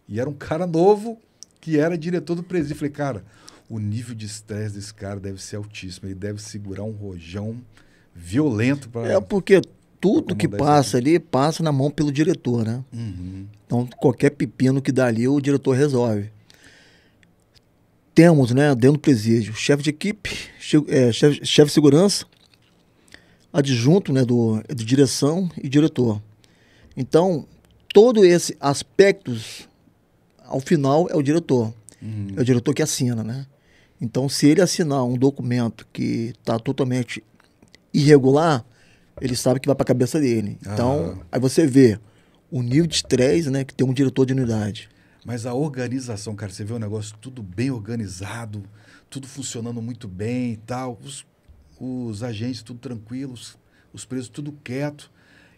S1: E era um cara novo que era diretor do presídio. Falei, cara, o nível de estresse desse cara deve ser altíssimo. Ele deve segurar um rojão violento para. É porque tudo que passa ali
S2: passa na mão pelo diretor, né? Uhum. Então, qualquer pepino que dá ali, o diretor resolve. Temos, né, dentro do presídio, chefe de equipe, é, chefe, é, de segurança, adjunto né, do, é de direção e diretor. Então, todo esse aspectos, ao final, é o diretor. Uhum. É o diretor que assina, né? Então, se ele assinar um documento que está totalmente irregular, ele sabe que vai para a cabeça dele. Então, ah. aí você vê o nível de estresse, né, que tem um diretor de unidade.
S1: Mas a organização, cara, você vê o um negócio tudo bem organizado, tudo funcionando muito bem e tal. Os, os agentes tudo tranquilos, os presos tudo quieto.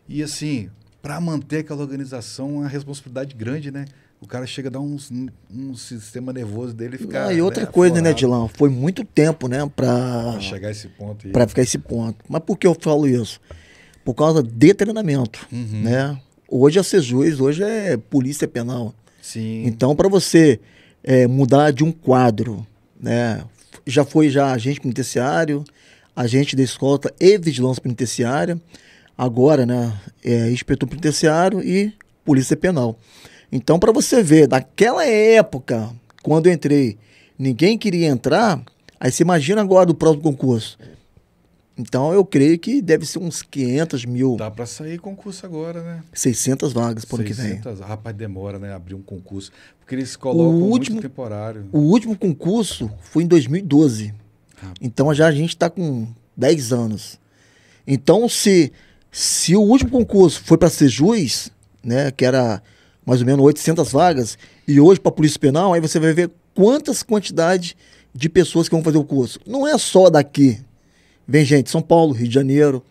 S1: E assim, para manter aquela organização, é uma responsabilidade grande, né? o cara chega a dar uns, um sistema nervoso dele ficar. Ah, e outra né,
S2: coisa, né, aflorado. né, Dilão? Foi muito tempo, né, pra. pra chegar
S1: a esse ponto aí. Pra ficar esse
S2: ponto. Mas por que eu falo isso? Por causa de treinamento, uhum. né? Hoje é ser juiz, hoje é polícia penal. Sim. Então, para você é, mudar de um quadro, né? Já foi já agente penitenciário, agente da escolta e vigilância penitenciária, agora, né? É, inspetor penitenciário e polícia penal. Então, para você ver, daquela época, quando eu entrei, ninguém queria entrar, aí você imagina agora do próximo concurso. Então, eu creio que deve ser uns 500 mil. Dá para sair concurso agora, né? 600 vagas por ano que vem.
S1: 600, ah, rapaz, demora, né? Abrir um concurso. Porque eles colocam o último, temporário.
S2: O último concurso foi em 2012. Então, já a gente está com 10 anos. Então, se, se o último concurso foi para ser juiz, né? Que era mais ou menos 800 vagas, e hoje para a Polícia Penal, aí você vai ver quantas quantidades de pessoas que vão fazer o curso. Não é só daqui. Vem gente, São Paulo, Rio de Janeiro,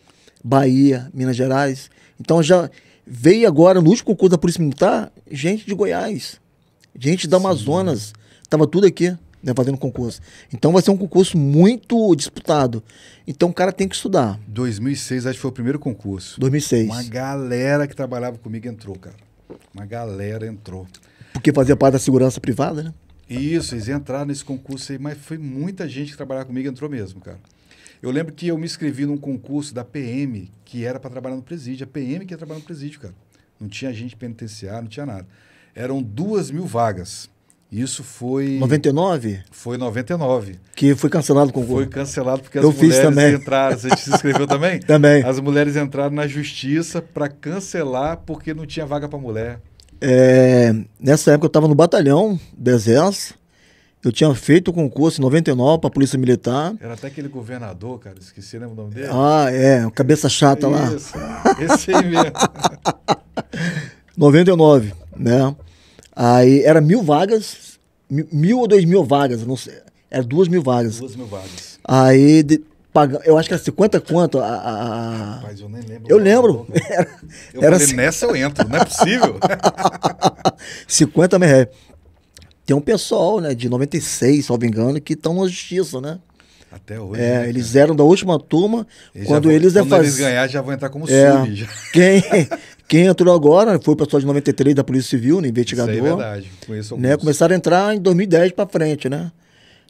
S2: Bahia, Minas Gerais. Então já veio agora, no último concurso da Polícia Militar, gente de Goiás, gente do Amazonas. Estava tudo aqui, né, fazendo concurso. Então vai ser um concurso muito disputado. Então o cara tem que estudar.
S1: 2006, acho que foi o primeiro concurso.
S2: 2006. Uma
S1: galera que trabalhava comigo entrou, cara. Uma galera entrou.
S2: Porque fazia parte da segurança privada,
S1: né? Isso, eles entraram nesse concurso aí, mas foi muita gente que trabalhava comigo entrou mesmo, cara. Eu lembro que eu me inscrevi num concurso da PM, que era para trabalhar no presídio. A PM que ia trabalhar no presídio, cara. Não tinha gente penitenciária não tinha nada. Eram duas mil vagas. Isso foi.
S2: 99?
S1: Foi 99.
S2: Que foi cancelado o concurso. Foi
S1: cancelado porque Eu as mulheres também. entraram. Você se inscreveu também? também. As mulheres entraram na justiça para cancelar porque não tinha vaga para mulher.
S2: É, nessa época eu estava no batalhão do Exército. Eu tinha feito o concurso em 99 para a Polícia Militar.
S1: Era até aquele governador, cara, esqueci né, o nome dele. Ah, é, cabeça chata lá. Isso, esse aí mesmo.
S2: 99, né? Aí era mil vagas, mil, ou dois mil vagas, não sei. Era duas mil vagas. Duas mil vagas. Aí de, paga, eu acho que era 50 quanto a. a... Rapaz, eu nem lembro. Eu lembro. Era, eu era falei, c... nessa
S1: eu entro, não é possível.
S2: 50 mil reais. Tem um pessoal, né, de 96, me engano, que estão na justiça, né?
S1: Até hoje. É, né,
S2: eles eram da última turma. Eles quando vão, eles é quando faz... eles ganhar,
S1: já vão entrar como é, sub. Já.
S2: Quem, quem entrou agora foi o pessoal de 93 da Polícia Civil, no né, é investigador. Isso é verdade. Conheço né, começaram a entrar em 2010 para frente, né?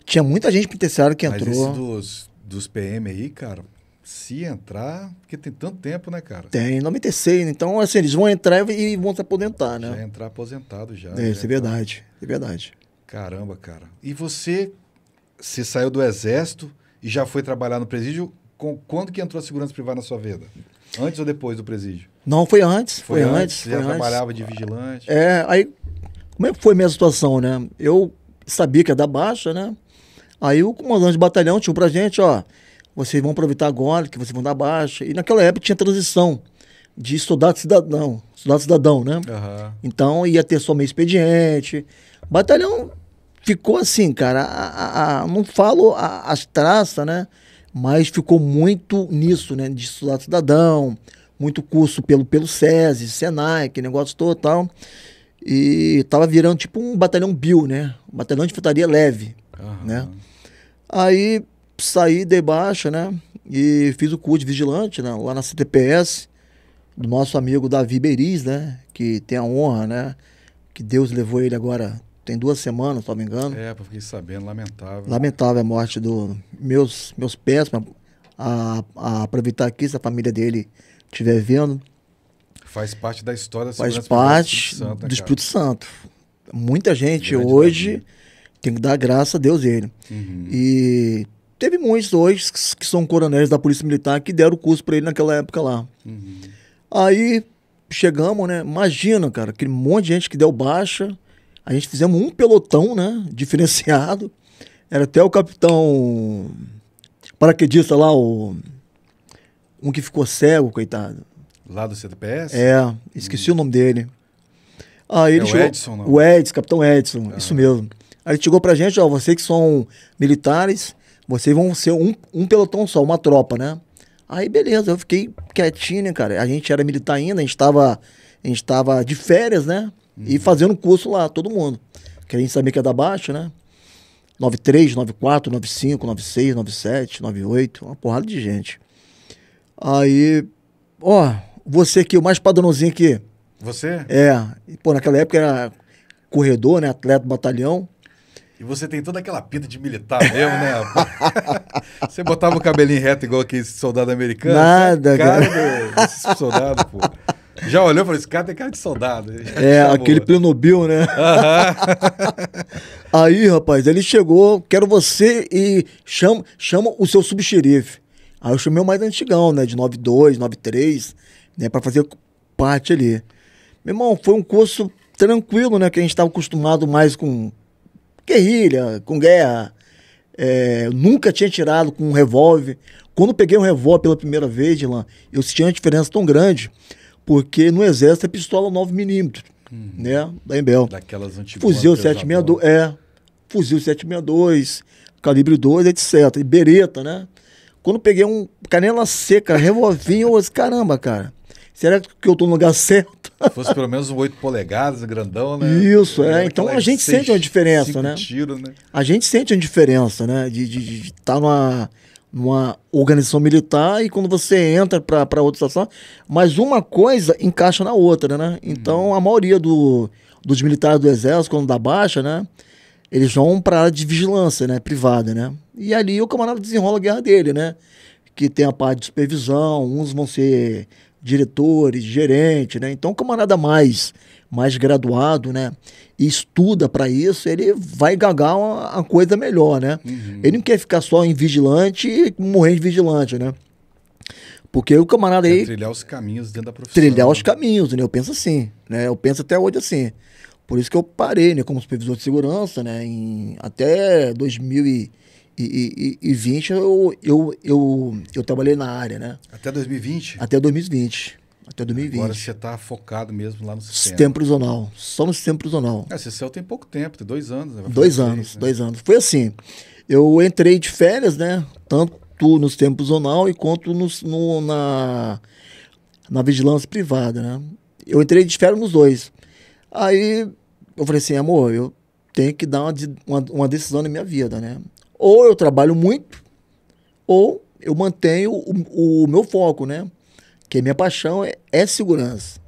S2: Tinha muita gente penitenciária que entrou. Mas esse
S1: dos, dos PM aí, cara, se entrar, porque tem tanto tempo, né, cara?
S2: Tem, 96. Né, então, assim, eles vão entrar e vão se aposentar, né? Já
S1: entrar aposentado já. É, já isso é
S2: verdade. É verdade.
S1: Caramba, cara. E você você saiu do exército e já foi trabalhar no presídio. Com, quando que entrou a segurança privada na sua vida? Antes ou depois do presídio? Não, foi antes. Foi, foi antes. Você já antes. trabalhava de vigilante?
S2: É, aí. Como é que foi a minha situação, né? Eu sabia que ia dar baixa, né? Aí o comandante de batalhão tinha pra gente, ó, vocês vão aproveitar agora que vocês vão dar baixa. E naquela época tinha transição de soldado cidadão, soldado cidadão, né? Uhum. Então ia ter só meio expediente. Batalhão ficou assim, cara. A, a, a, não falo as traças, né? Mas ficou muito nisso, né? De estudar cidadão, muito curso pelo, pelo SESI, Senai, que negócio total E tava virando tipo um batalhão Bill, né? Um batalhão de infantaria leve, uhum. né? Aí saí de baixa, né? E fiz o curso de vigilante, né? Lá na CTPS, do nosso amigo Davi Beriz né? Que tem a honra, né? Que Deus levou ele agora tem duas semanas, se não
S1: me engano. É, fiquei sabendo, lamentável.
S2: Lamentável a morte do. Meus, meus pés, a, a aqui, se a família dele estiver vendo.
S1: Faz parte da história da Faz parte do Espírito Santo. Né, do Espírito
S2: Santo. Muita gente Grande hoje tem que dar graça a Deus ele. Uhum. E teve muitos hoje que são coronéis da Polícia Militar que deram curso para ele naquela época lá. Uhum. Aí chegamos, né? Imagina, cara, aquele monte de gente que deu baixa a gente fizemos um pelotão, né? Diferenciado. Era até o capitão paraquedista lá, o. Um que ficou cego, coitado.
S1: Lá do CTPS? É,
S2: esqueci hum. o nome dele.
S1: Aí é ele é chegou, o Edson, não?
S2: O Edson, capitão Edson, ah. isso mesmo. Aí ele chegou pra gente, ó, vocês que são militares, vocês vão ser um, um pelotão só, uma tropa, né? Aí beleza, eu fiquei quietinho, né, cara? A gente era militar ainda, a gente tava a gente estava de férias, né? Uhum. E fazendo curso lá, todo mundo. Que a gente sabia que é da baixa, né? 93, 94, 95, 96, 97, 98, uma porrada de gente. Aí, ó, você aqui, o mais padrãozinho aqui.
S1: Você? É.
S2: E, pô, naquela época era corredor, né? Atleta batalhão.
S1: E você tem toda aquela pinta de militar mesmo, né? você botava o cabelinho reto igual aquele soldado americano. Nada, é cara. cara. soldado, pô. Já olhou e falou: esse cara tem cara de soldado. É, aquele Plinobil, né? Uhum.
S2: Aí, rapaz, ele chegou, quero você e chama, chama o seu subxerife. Aí eu chamei o mais antigão, né? De 92, 93, né? Pra fazer parte ali. Meu irmão, foi um curso tranquilo, né? Que a gente estava acostumado mais com guerrilha, com guerra. É, nunca tinha tirado com um revólver. Quando peguei um revólver pela primeira vez, Dilan, eu senti uma diferença tão grande porque no exército é pistola 9mm, hum. né? Da Embel. Daquelas antigas. Fuzil 762, né? é. Fuzil 762, calibre 2, etc. E bereta, né? Quando peguei um canela seca, revolvinho, eu disse, caramba, cara, será que eu tô no lugar certo?
S1: fosse pelo menos um 8 polegadas, grandão, né? Isso, é. então a gente seis, sente uma diferença, né? Tiro, né?
S2: A gente sente uma diferença, né? De estar de, de tá numa numa organização militar e quando você entra para outra situação, mas uma coisa encaixa na outra, né? Então uhum. a maioria do, dos militares do exército quando dá baixa, né? Eles vão para área de vigilância, né, privada, né? E ali o camarada desenrola a guerra dele, né? Que tem a parte de supervisão, uns vão ser diretores, gerente, né? Então o camarada mais mais graduado, né? E estuda para isso, ele vai gagar uma, uma coisa melhor, né? Uhum. Ele não quer ficar só em vigilante e morrer de vigilante, né? Porque o camarada aí. É
S1: trilhar os caminhos dentro da profissão.
S2: Trilhar os né? caminhos, né? Eu penso assim, né? Eu penso até hoje assim. Por isso que eu parei, né? Como supervisor de segurança, né? Em, até 2020 eu, eu, eu, eu trabalhei na área, né? Até
S1: 2020?
S2: Até 2020. Até 2020. Agora você
S1: está focado mesmo lá no sistema. Sistema
S2: prisional. Só no sistema prisional. Ah,
S1: você saiu tem pouco tempo, tem dois anos. Né? Dois
S2: anos, três, né? dois anos. Foi assim, eu entrei de férias, né? Tanto no sistema prisional e quanto no, no, na, na vigilância privada, né? Eu entrei de férias nos dois. Aí eu falei assim, amor, eu tenho que dar uma, uma, uma decisão na minha vida, né? Ou eu trabalho muito, ou eu mantenho o, o meu foco, né? que a minha paixão é, é segurança,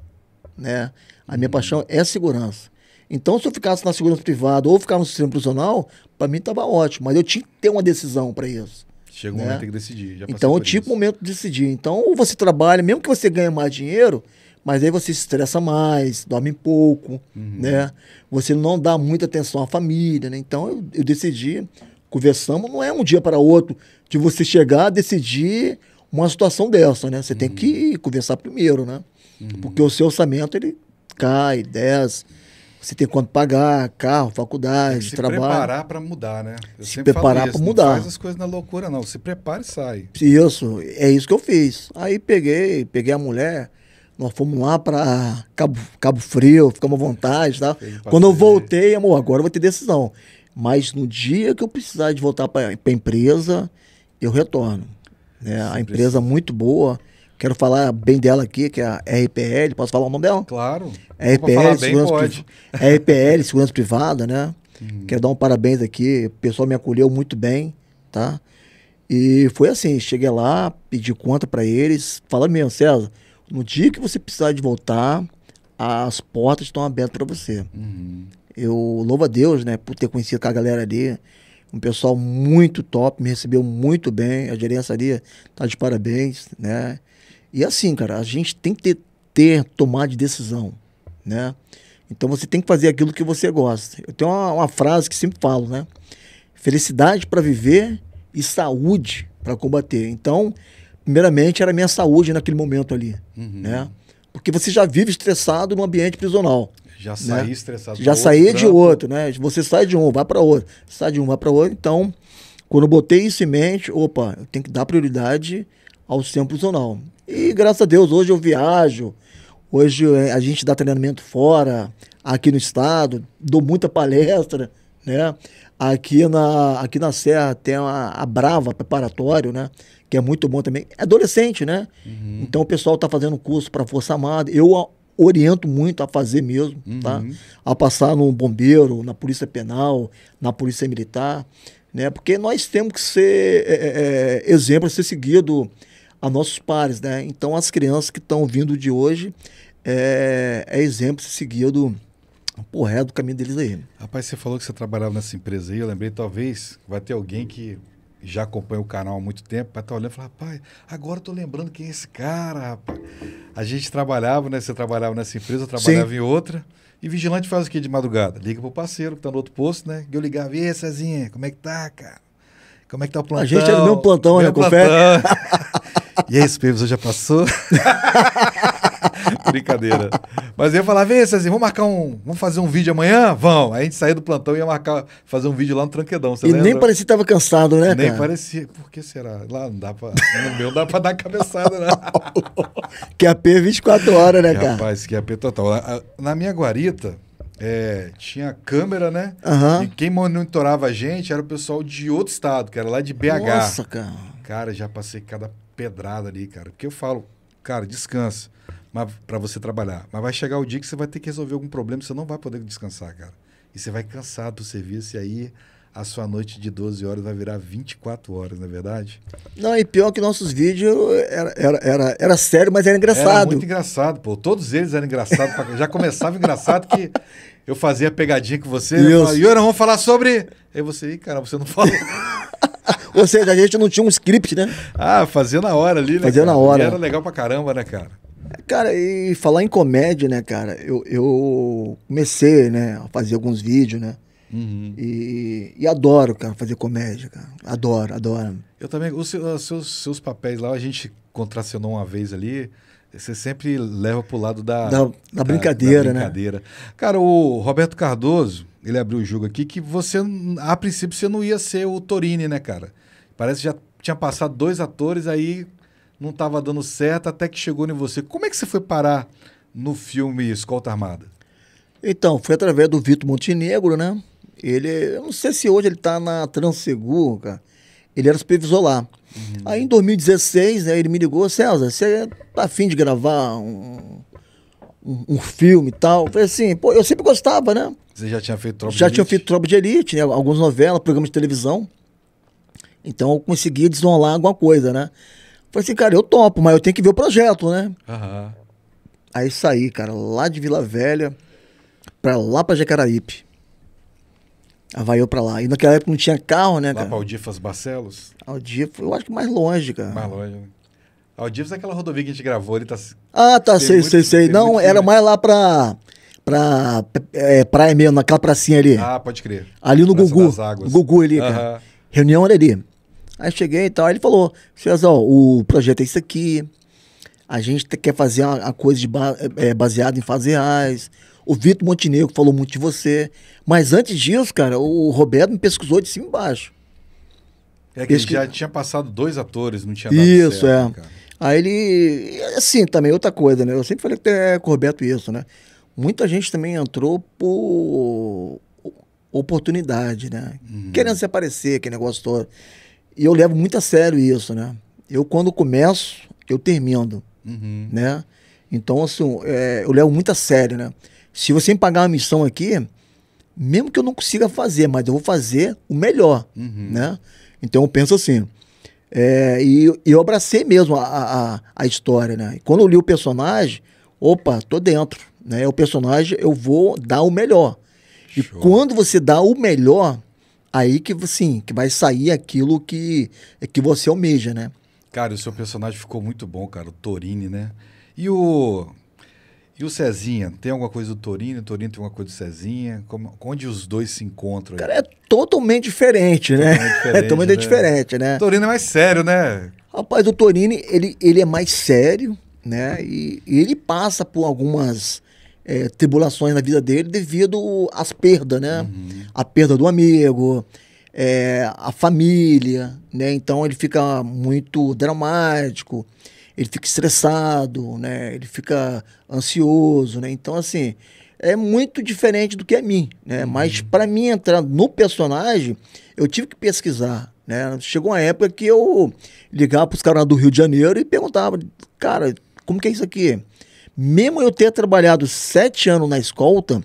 S2: né? A minha uhum. paixão é segurança. Então, se eu ficasse na segurança privada ou ficar no sistema profissional, para mim estava ótimo. Mas eu tinha que ter uma decisão para isso.
S1: Chega um né? momento que decidir. então, eu
S2: tive o momento de decidir. Então, ou você trabalha, mesmo que você ganhe mais dinheiro, mas aí você se estressa mais, dorme pouco, uhum. né? Você não dá muita atenção à família, né? Então, eu, eu decidi, conversamos, não é um dia para outro de você chegar, decidir uma situação dessa, né? Você uhum. tem que conversar primeiro, né? Uhum. Porque o seu orçamento, ele cai, desce. Você tem quanto pagar, carro, faculdade, trabalho. Se preparar para mudar, né? Eu se preparar para mudar. Não faz as
S1: coisas na loucura, não. Se prepara e sai.
S2: Isso, é isso que eu fiz. Aí peguei, peguei a mulher, nós fomos lá para Cabo, Cabo Frio, ficamos à vontade, tá? Quando eu voltei, amor, agora eu vou ter decisão. Mas no dia que eu precisar de voltar para a empresa, eu retorno. Né? A empresa assim. muito boa. Quero falar bem dela aqui, que é a RPL. Posso falar o nome
S1: dela? Claro. É RPL, segurança,
S2: RPL é segurança Privada, né? Uhum. Quero dar um parabéns aqui. O pessoal me acolheu muito bem, tá? E foi assim, cheguei lá, pedi conta para eles, fala mesmo, César, no dia que você precisar de voltar, as portas estão abertas para você. Uhum. Eu louvo a Deus, né, por ter conhecido com a galera ali um pessoal muito top, me recebeu muito bem, a gerenciaria tá de parabéns, né? E assim, cara, a gente tem que ter, ter tomar de decisão, né? Então você tem que fazer aquilo que você gosta. Eu tenho uma, uma frase que sempre falo, né? Felicidade para viver e saúde para combater. Então, primeiramente era minha saúde naquele momento ali, uhum. né? Porque você já vive estressado no ambiente prisional. Já né? saí né? estressado. Já saí de outro, né? Você sai de um, vai para outro. Sai de um, vai para outro. Então, quando eu botei isso em mente, opa, eu tenho que dar prioridade ao tempo profissional. E graças a Deus, hoje eu viajo. Hoje é, a gente dá treinamento fora, aqui no estado, dou muita palestra, né? Aqui na, aqui na Serra tem a, a Brava Preparatório, né? Que é muito bom também. É adolescente, né? Uhum. Então o pessoal tá fazendo curso para Força Armada. Eu oriento muito a fazer mesmo, uhum. tá? A passar no bombeiro, na polícia penal, na polícia militar, né? Porque nós temos que ser é, é, é exemplo ser seguido a nossos pares, né? Então as crianças que estão vindo de hoje é, é exemplo ser seguido
S1: por reto do caminho deles aí. Rapaz, você falou que você trabalhava nessa empresa aí, eu lembrei talvez vai ter alguém que já acompanha o canal há muito tempo, para estar tá olhando e falar, rapaz, agora estou lembrando quem é esse cara, rapaz. A gente trabalhava, né? Você trabalhava nessa empresa, eu trabalhava Sim. em outra. E vigilante faz o que de madrugada? Liga pro parceiro que tá no outro posto, né? E eu ligava, e aí, Cezinha, como é que tá, cara? Como é que tá o plantão? A gente era é no mesmo plantão, né, meu Com plantão. e aí, esse já passou? Brincadeira. Mas eu ia falar, vem, Cezinho, vamos marcar um. Vamos fazer um vídeo amanhã? Vão. Aí a gente saía do plantão e ia marcar, fazer um vídeo lá no Tranquedão. e lembra? nem parecia que
S2: tava cansado, né? Nem cara? parecia.
S1: Por que será? Lá não dá pra. No meu dá pra dar cabeçada, né?
S2: é 24 horas, né, cara? Rapaz,
S1: p é total. Na minha guarita. É, tinha câmera, né? Uhum. E quem monitorava a gente era o pessoal de outro estado, que era lá de BH. Nossa, cara. Cara, já passei cada pedrada ali, cara. Porque eu falo, cara, descansa para você trabalhar. Mas vai chegar o dia que você vai ter que resolver algum problema, você não vai poder descansar, cara. E você vai cansado do serviço e aí a sua noite de 12 horas vai virar 24 horas, não é verdade? Não, e pior que
S2: nossos vídeos era, era, era, era sério, mas era engraçado. Era muito
S1: engraçado, pô. Todos eles eram engraçados. Pra... Já começava engraçado que eu fazia pegadinha com você. E né? eu vamos falar sobre... Aí você, cara, você não falou.
S2: Ou seja, a gente não tinha um script, né? Ah, fazia na
S1: hora ali, né? Fazia cara? na hora. E era legal pra caramba, né, cara?
S2: Cara, e falar em comédia, né, cara? Eu, eu comecei, né, a fazer alguns vídeos, né? Uhum. E, e, adoro, cara, fazer comédia, cara. Adoro, adoro.
S1: Eu também. Os seus, seus papéis lá, a gente contracionou uma vez ali. Você sempre leva pro lado da, da, da, da brincadeira, da né? brincadeira. né? Cara, o Roberto Cardoso, ele abriu o jogo aqui que você, a princípio, você não ia ser o Torini, né, cara? Parece que já tinha passado dois atores, aí não estava dando certo até que chegou em você. Como é que você foi parar no filme Escolta Armada? Então, foi através do Vitor Montenegro, né? Ele, eu
S2: não sei se hoje ele está na Transsegur, cara. Ele era supervisor lá. Uhum. Aí em 2016, né, ele me ligou, César, você tá afim de gravar um, um, um, filme e tal? Eu falei assim, pô, eu sempre gostava, né?
S1: Você já tinha feito Tropa Já de tinha
S2: feito Tropa de Elite, né? Algumas novelas, programas de televisão. Então eu conseguia desenrolar alguma coisa, né? Falei assim, cara, eu topo, mas eu tenho que ver o projeto, né? Uhum. Aí saí, cara, lá de Vila Velha pra lá pra Jacaraípe. Havaí pra lá. E naquela época não tinha carro, né, lá cara? Lá pra Aldifas Barcelos? Aldifas, eu acho que mais longe, cara. Mais
S1: longe, né? Aldifas é aquela rodovia que a gente gravou, ele tá... Ah, tá, tem sei, muito, sei,
S2: sei. Não, era mais lá pra... Pra é, praia mesmo, naquela pracinha ali. Ah, pode crer. Ali no Praça Gugu. Gugu ali, cara. Reunião era ali. Aí cheguei e tal. ele falou: Cezão, o projeto é isso aqui. A gente quer fazer uma, uma coisa ba é, é, baseada em fases reais. O Vitor Montenegro falou muito de você. Mas antes disso, cara, o Roberto me pesquisou de cima e embaixo.
S1: É que ele já tinha passado dois atores, não tinha dado Isso, certo, é. Né,
S2: cara. Aí ele. Assim, também outra coisa, né? Eu sempre falei até com o Roberto isso, né? Muita gente também entrou por oportunidade, né? Uhum. Querendo se aparecer, que negócio todo. E eu levo muito a sério isso, né? Eu, quando começo, eu termino, uhum. né? Então, assim, é, eu levo muito a sério, né? Se você me pagar uma missão aqui, mesmo que eu não consiga fazer, mas eu vou fazer o melhor, uhum. né? Então, eu penso assim. É, e, e, eu abracei mesmo a, a, a história, né? E quando eu li o personagem, opa, tô dentro, né? O personagem, eu vou dar o melhor. Show. E quando você dá o melhor, aí que sim, que vai sair aquilo que que você almeja, né?
S1: Cara, o seu personagem ficou muito bom, cara, o Torini, né? E o e o Cezinha, tem alguma coisa do Torino? O Torino tem alguma coisa do Cezinha? Como, onde os dois se encontram? Cara, é
S2: totalmente diferente, né? Totalmente diferente, é totalmente né? diferente, né? O Torino
S1: é mais sério, né?
S2: Rapaz, o Torino, ele, ele é mais sério, né? E, e ele passa por algumas é, tribulações na vida dele devido às perdas, né? Uhum. A perda do amigo, é, a família, né? Então ele fica muito dramático, ele fica estressado, né? Ele fica ansioso, né? Então, assim, é muito diferente do que é mim, né? Uhum. Mas para mim entrar no personagem, eu tive que pesquisar, né? Chegou uma época que eu ligava para os caras do Rio de Janeiro e perguntava, cara, como que é isso aqui? mesmo eu ter trabalhado sete anos na escolta,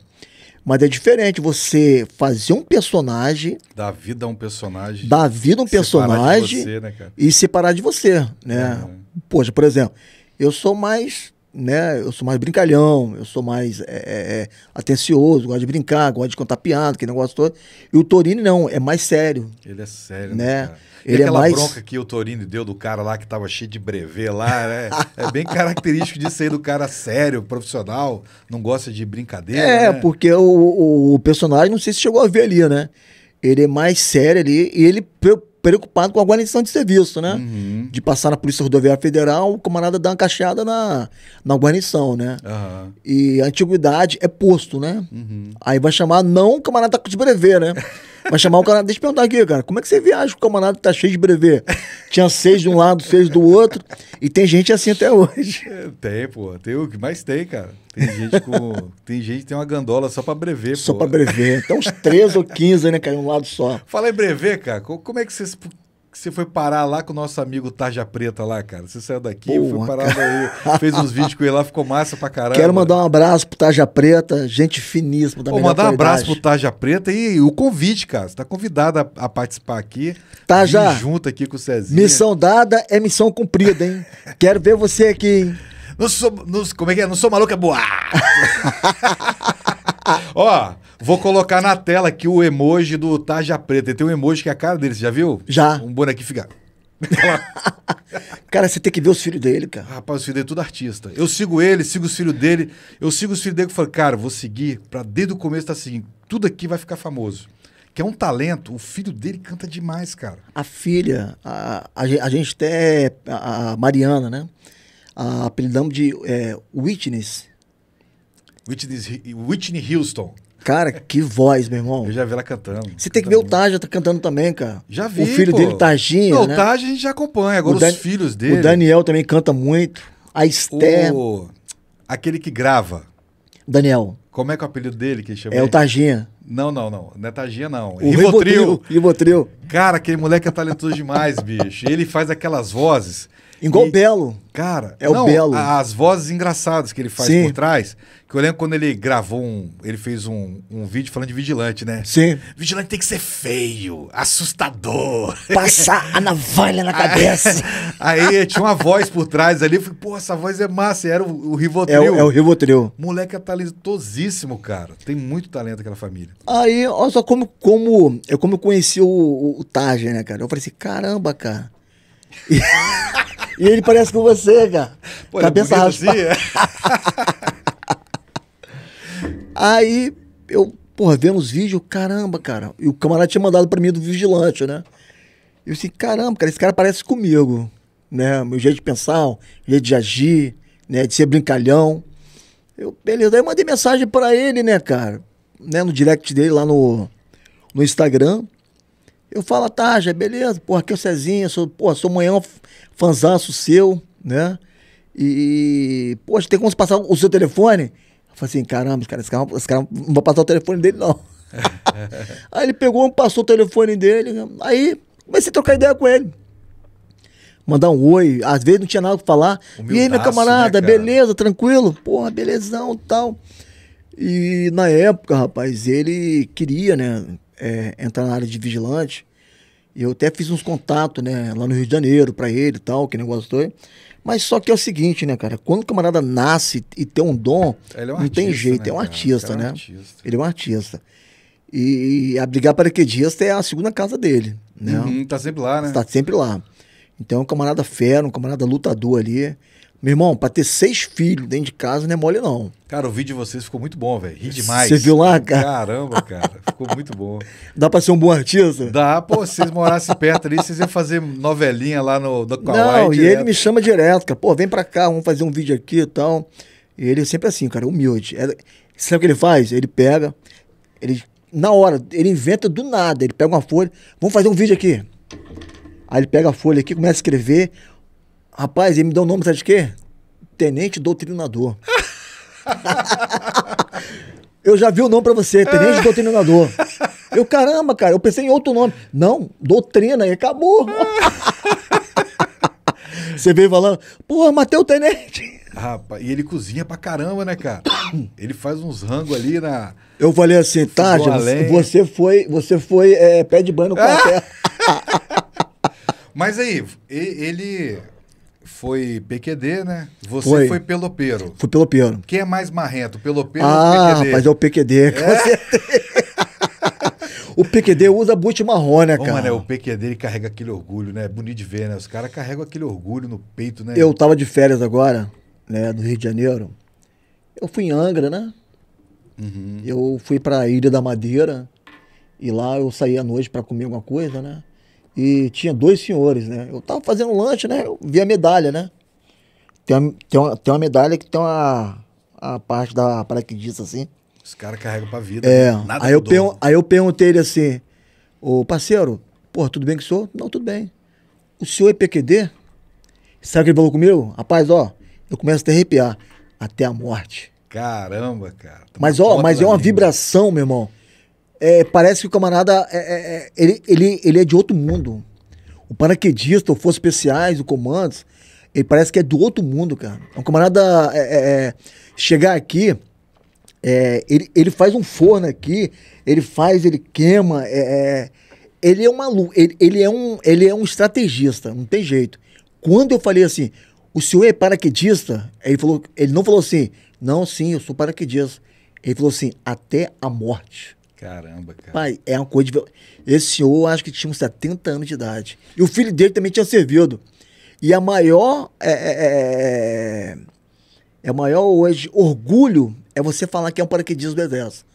S2: mas é diferente você fazer um personagem.
S1: Dar vida a um personagem. Dar vida a um personagem. Separar você, né,
S2: e separar de você, né? É. Poxa, por exemplo, eu sou mais né, eu sou mais brincalhão, eu sou mais é, é, é atencioso, gosto de brincar, gosto de contar piada, que negócio todo. E o Torini não, é mais sério.
S1: Ele é sério, né? né cara. Ele é aquela é mais... bronca que o Torini deu do cara lá que tava cheio de brevê lá, né? é bem característico disso aí do cara sério, profissional, não gosta de brincadeira. É, né?
S2: porque o, o, personagem, não sei se chegou a ver ali, né? Ele é mais sério ali e ele preocupado com a guarnição de serviço, né? Uhum. De passar na Polícia Rodoviária Federal, o camarada dá uma cacheada na, na guarnição, né? Uhum. E a antiguidade é posto, né? Uhum. Aí vai chamar não o camarada tá de brevê, né? Vai chamar o camarada, deixa eu perguntar aqui, cara, como é que você viaja com o camarada que tá cheio de brevê? Tinha seis de um lado, seis do outro, e tem gente assim até hoje.
S1: É, tem, pô, tem o que mais tem, cara. Tem gente com. tem gente que tem uma gandola só pra brevê, só pô. Só pra brevê. Tem uns 13 ou 15, né, cara, um lado só. Fala em brevê, cara, como é que vocês que você foi parar lá com o nosso amigo Tarja Preta lá, cara? Você saiu daqui, Boa, foi parar Daí, fez uns vídeos com ele lá, ficou massa pra caramba. Quero mandar um abraço
S2: pro Tarja Preta, gente finíssima da Vou mandar qualidade. um abraço pro
S1: Tarja Preta e o convite, cara. Você tá convidado a, a participar aqui. Tarja. já junto aqui com o Cezinho. Missão dada é missão cumprida, hein? Quero ver você aqui, hein? Não sou, não, como é que é? Não sou maluco, é boato. Ó, vou colocar na tela aqui o emoji do Taja Preta. Ele tem um emoji que é a cara dele, você já viu? Já. Um bonequinho fica... cara, você tem que ver os filhos dele, cara. Rapaz, os filhos dele é tudo artista. Eu sigo ele, sigo os filhos dele. Eu sigo os filhos dele e falo, cara, vou seguir pra desde o começo tá assim Tudo aqui vai ficar famoso. Que é um talento, o filho dele canta demais, cara.
S2: A filha, a, a, a gente até. A, a Mariana, né? apelidamos de é, Witness. Whitney, Whitney Houston. Cara, que voz, meu irmão. Eu já vi ela cantando. Você tem que ver o Taja tá cantando também, cara.
S1: Já vi. O filho pô. dele, Targinha. Não, né? o Taja a gente já acompanha. Agora os filhos dele. O
S2: Daniel também canta muito. A Esther.
S1: O... Aquele que grava. Daniel. Como é que é o apelido dele que chama? É o Tajinha. Não, não, não. Não é Tajinha, não. É o Ribotril. Cara, aquele moleque é talentoso demais, bicho. Ele faz aquelas vozes. Igual e, o Belo. Cara, é não, o Belo. As vozes engraçadas que ele faz Sim. por trás. Que eu lembro quando ele gravou um. Ele fez um, um vídeo falando de vigilante, né? Sim. Vigilante tem que ser feio, assustador. Passar a navalha na cabeça. Aí, tinha uma voz por trás ali. Eu falei, pô, essa voz é massa. E era o, o Rivotril. É, o, é o Rivotril. Moleque é talentosíssimo, cara. Tem muito talento aquela família. Aí, olha só como, como, eu,
S2: como eu conheci o, o, o né, cara? Eu falei assim, caramba, cara E, ele parece com você, cara. Pô, é Cabeça assim, é Aí eu, porra, vendo os vídeos, caramba, cara. E o camarada tinha mandado pra mim do vigilante, né? Eu disse, caramba, cara, esse cara parece comigo, né? Meu jeito de pensar, meu jeito de agir, né? De ser brincalhão. Eu, beleza, aí eu mandei mensagem pra ele, né, cara? Né? No direct dele lá no, no Instagram. Eu falo, tá, tá, beleza, porra, aqui é o Cezinha, sou, porra, sou manhã fanzaço seu, né? E, poxa, tem como você passar o seu telefone? Eu falei assim, caramba, cara, esse cara, esse cara não vai passar o telefone dele, não. aí ele pegou, passou o telefone dele, aí comecei a trocar ideia com ele. Mandar um oi, às vezes não tinha nada pra falar. Humildaço, e aí, meu camarada, né, beleza, tranquilo? Porra, belezão e tal. E na época, rapaz, ele queria, né? é, entrar na área de vigilante. e Eu até fiz uns contatos, né, lá no Rio de Janeiro para ele e tal, que negócio todo. Mas só que é o seguinte, né, cara? Quando o camarada nasce e tem um dom, é um não artista, tem jeito, né, é um artista, né? É um né? artista. Ele é um artista. E, e abrigar paraquedista é a segunda casa dele, né? Uhum,
S1: tá sempre lá, né? Tá
S2: sempre lá. Então é um camarada fera, um camarada lutador ali. Meu irmão, pra ter seis filhos dentro de casa não é mole, não.
S1: Cara, o vídeo de vocês ficou muito bom, velho. Ri demais. Você viu lá, cara? Caramba, cara. Ficou muito bom. Dá pra ser um bom artista? Dá, pô. Se vocês morassem perto ali, vocês iam fazer novelinha lá no, no Não, direto. e ele
S2: me chama direto, cara. Pô, vem pra cá, vamos fazer um vídeo aqui e tal. E ele é sempre assim, cara, humilde. É, sabe o que ele faz? Ele pega, ele, na hora, ele inventa do nada. Ele pega uma folha, vamos fazer um vídeo aqui. Aí ele pega a folha aqui, começa a escrever. Rapaz, ele me deu o um nome, sabe de quê? Tenente Doutrinador. eu já vi o nome pra você, Tenente é. Doutrinador. Eu, caramba, cara, eu pensei em outro nome. Não, doutrina, e acabou. Você veio falando, porra, matei o tenente.
S1: Rapaz, e ele cozinha pra caramba, né, cara? Ele faz uns rangos ali na.
S2: Eu falei assim, tá você, você foi, você foi é,
S1: pé de banho no quartel. Ah! Mas aí, ele foi PQD, né? Você foi, foi pelopeiro.
S2: Fui pelopeiro.
S1: Quem é mais marrento, pelopeiro ah, ou PQD? Ah, mas é o PQD, é? com certeza.
S2: O PQD usa boot marrom, né, cara? Ô, mano, o
S1: PQD ele carrega aquele orgulho, né? É bonito de ver, né? Os caras carregam aquele orgulho no peito, né? Eu
S2: tava de férias agora, né, no Rio de Janeiro. Eu fui em Angra, né? Uhum. Eu fui pra Ilha da Madeira. E lá eu saí à noite para comer alguma coisa, né? E tinha dois senhores, né? Eu tava fazendo lanche, né? Eu vi a medalha, né? Tem uma, tem uma, tem uma medalha que tem uma, a parte da paraquedista assim.
S1: Os caras carregam pra vida. É. Né? Nada aí, eu pergun-
S2: aí eu perguntei ele assim: Ô parceiro, porra, tudo bem com o senhor? Não, tudo bem. O senhor é PQD? Sabe o que ele falou comigo? Rapaz, ó, eu começo a arrepiar. Até a morte.
S1: Caramba, cara. Mas, ó, mas é uma língua.
S2: vibração, meu irmão é, parece que o camarada é, é, é, ele, ele, ele é de outro mundo. O paraquedista, o Forças Especiais, o Comandos, ele parece que é do outro mundo, cara. É camarada é, é, chegar aqui, ele, ele faz um forno aqui, ele faz, ele queima, ele é uma ele, ele é um ele é um estrategista, não tem jeito. Quando eu falei assim, o senhor é paraquedista? Ele falou, ele não falou assim, não, sim, eu sou paraquedista. Ele falou assim, até a morte. Caramba, cara. Pai, é uma coisa de... Esse senhor, acho que tinha uns 70 anos de idade. E o filho dele também tinha servido. E a maior... É, é, é maior hoje orgulho é você falar que é um paraquedista do exército.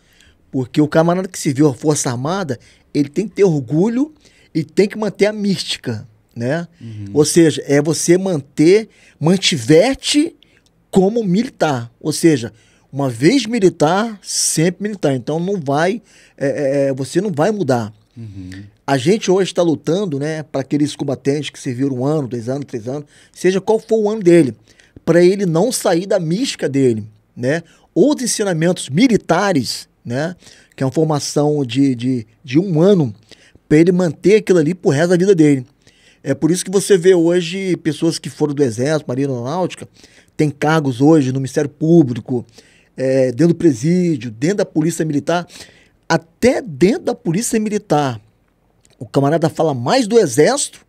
S2: Porque o camarada que se viu a Força Armada, ele tem que ter orgulho e tem que manter a mística, né? Uhum. Ou seja, é você manter, mantiverte como militar. Ou seja, uma vez militar, sempre militar. Então não vai, é, é, é você não vai mudar. Uhum. A gente hoje está lutando, né, para aqueles combatentes que serviram um ano, dois anos, três anos, seja qual for o ano dele, para ele não sair da mística dele, né? Os ensinamentos militares, né, que é uma formação de, de, de um ano, para ele manter aquilo ali pro resto da vida dele. É por isso que você vê hoje pessoas que foram do Exército, Marinha Aeronáutica, tem cargos hoje no Ministério Público, é, dentro do presídio, dentro da polícia militar, até dentro da polícia militar, o camarada fala mais do exército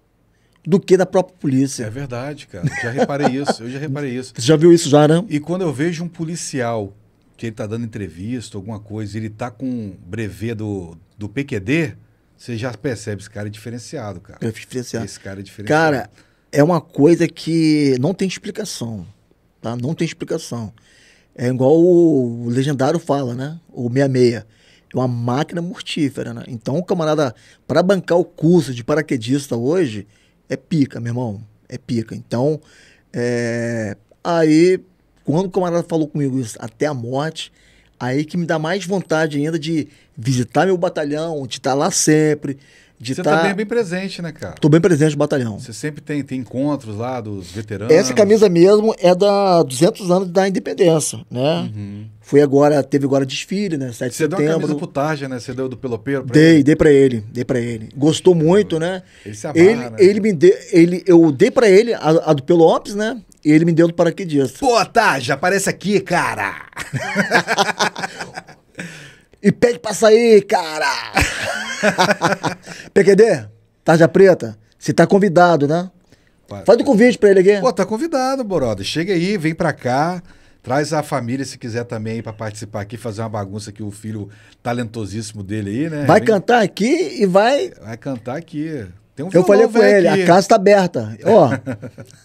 S2: do que da própria polícia. É
S1: verdade, cara. Já reparei isso. Eu já reparei isso. Você já viu isso já, né? E quando eu vejo um policial que ele tá dando entrevista, alguma coisa, ele tá com um brevet do, do PQD, você já percebe esse cara é diferenciado, cara. É diferenciado. Esse cara é diferenciado.
S2: Cara, é uma coisa que não tem explicação, tá? Não tem explicação. É igual o legendário fala, né? O 66. É uma máquina mortífera, né? Então, o camarada, para bancar o curso de paraquedista hoje, é pica, meu irmão. É pica. Então, é... aí, quando o camarada falou comigo isso, até a morte, aí que me dá mais vontade ainda de visitar meu batalhão, de estar tá lá sempre,
S1: de Você tá... tá bem, é bem presente, né, cara? Tô bem presente no batalhão. Você sempre tem, tem encontros lá dos veteranos. Essa
S2: camisa mesmo é da 200 anos da independência,
S1: né? Uhum.
S2: Foi agora, teve agora desfile, né? 7 Você setembro. deu uma camisa pro
S1: Tarja, né? Você deu do Pelopeiro pra dei, ele? Dei, pra
S2: ele, dei pra ele. Gostou muito, né?
S1: É ele se amarra, ele, né?
S2: ele me deu, ele, eu dei pra ele a, a do Pelopes, né? E ele me deu do paraquedista. Pô, Tarja, aparece aqui, cara! e pede pra sair, cara!
S1: PQD, Tarja Preta, você tá convidado, né? Faz o convite pra ele aqui. Pô, tá convidado, Boroda. Chega aí, vem pra cá. Traz a família, se quiser também, aí, pra participar aqui, fazer uma bagunça que o filho talentosíssimo dele aí, né? Vai cantar
S2: aqui e vai.
S1: Vai cantar aqui. Tem um Eu falei com ele, aqui. a casa tá
S2: aberta. Ó.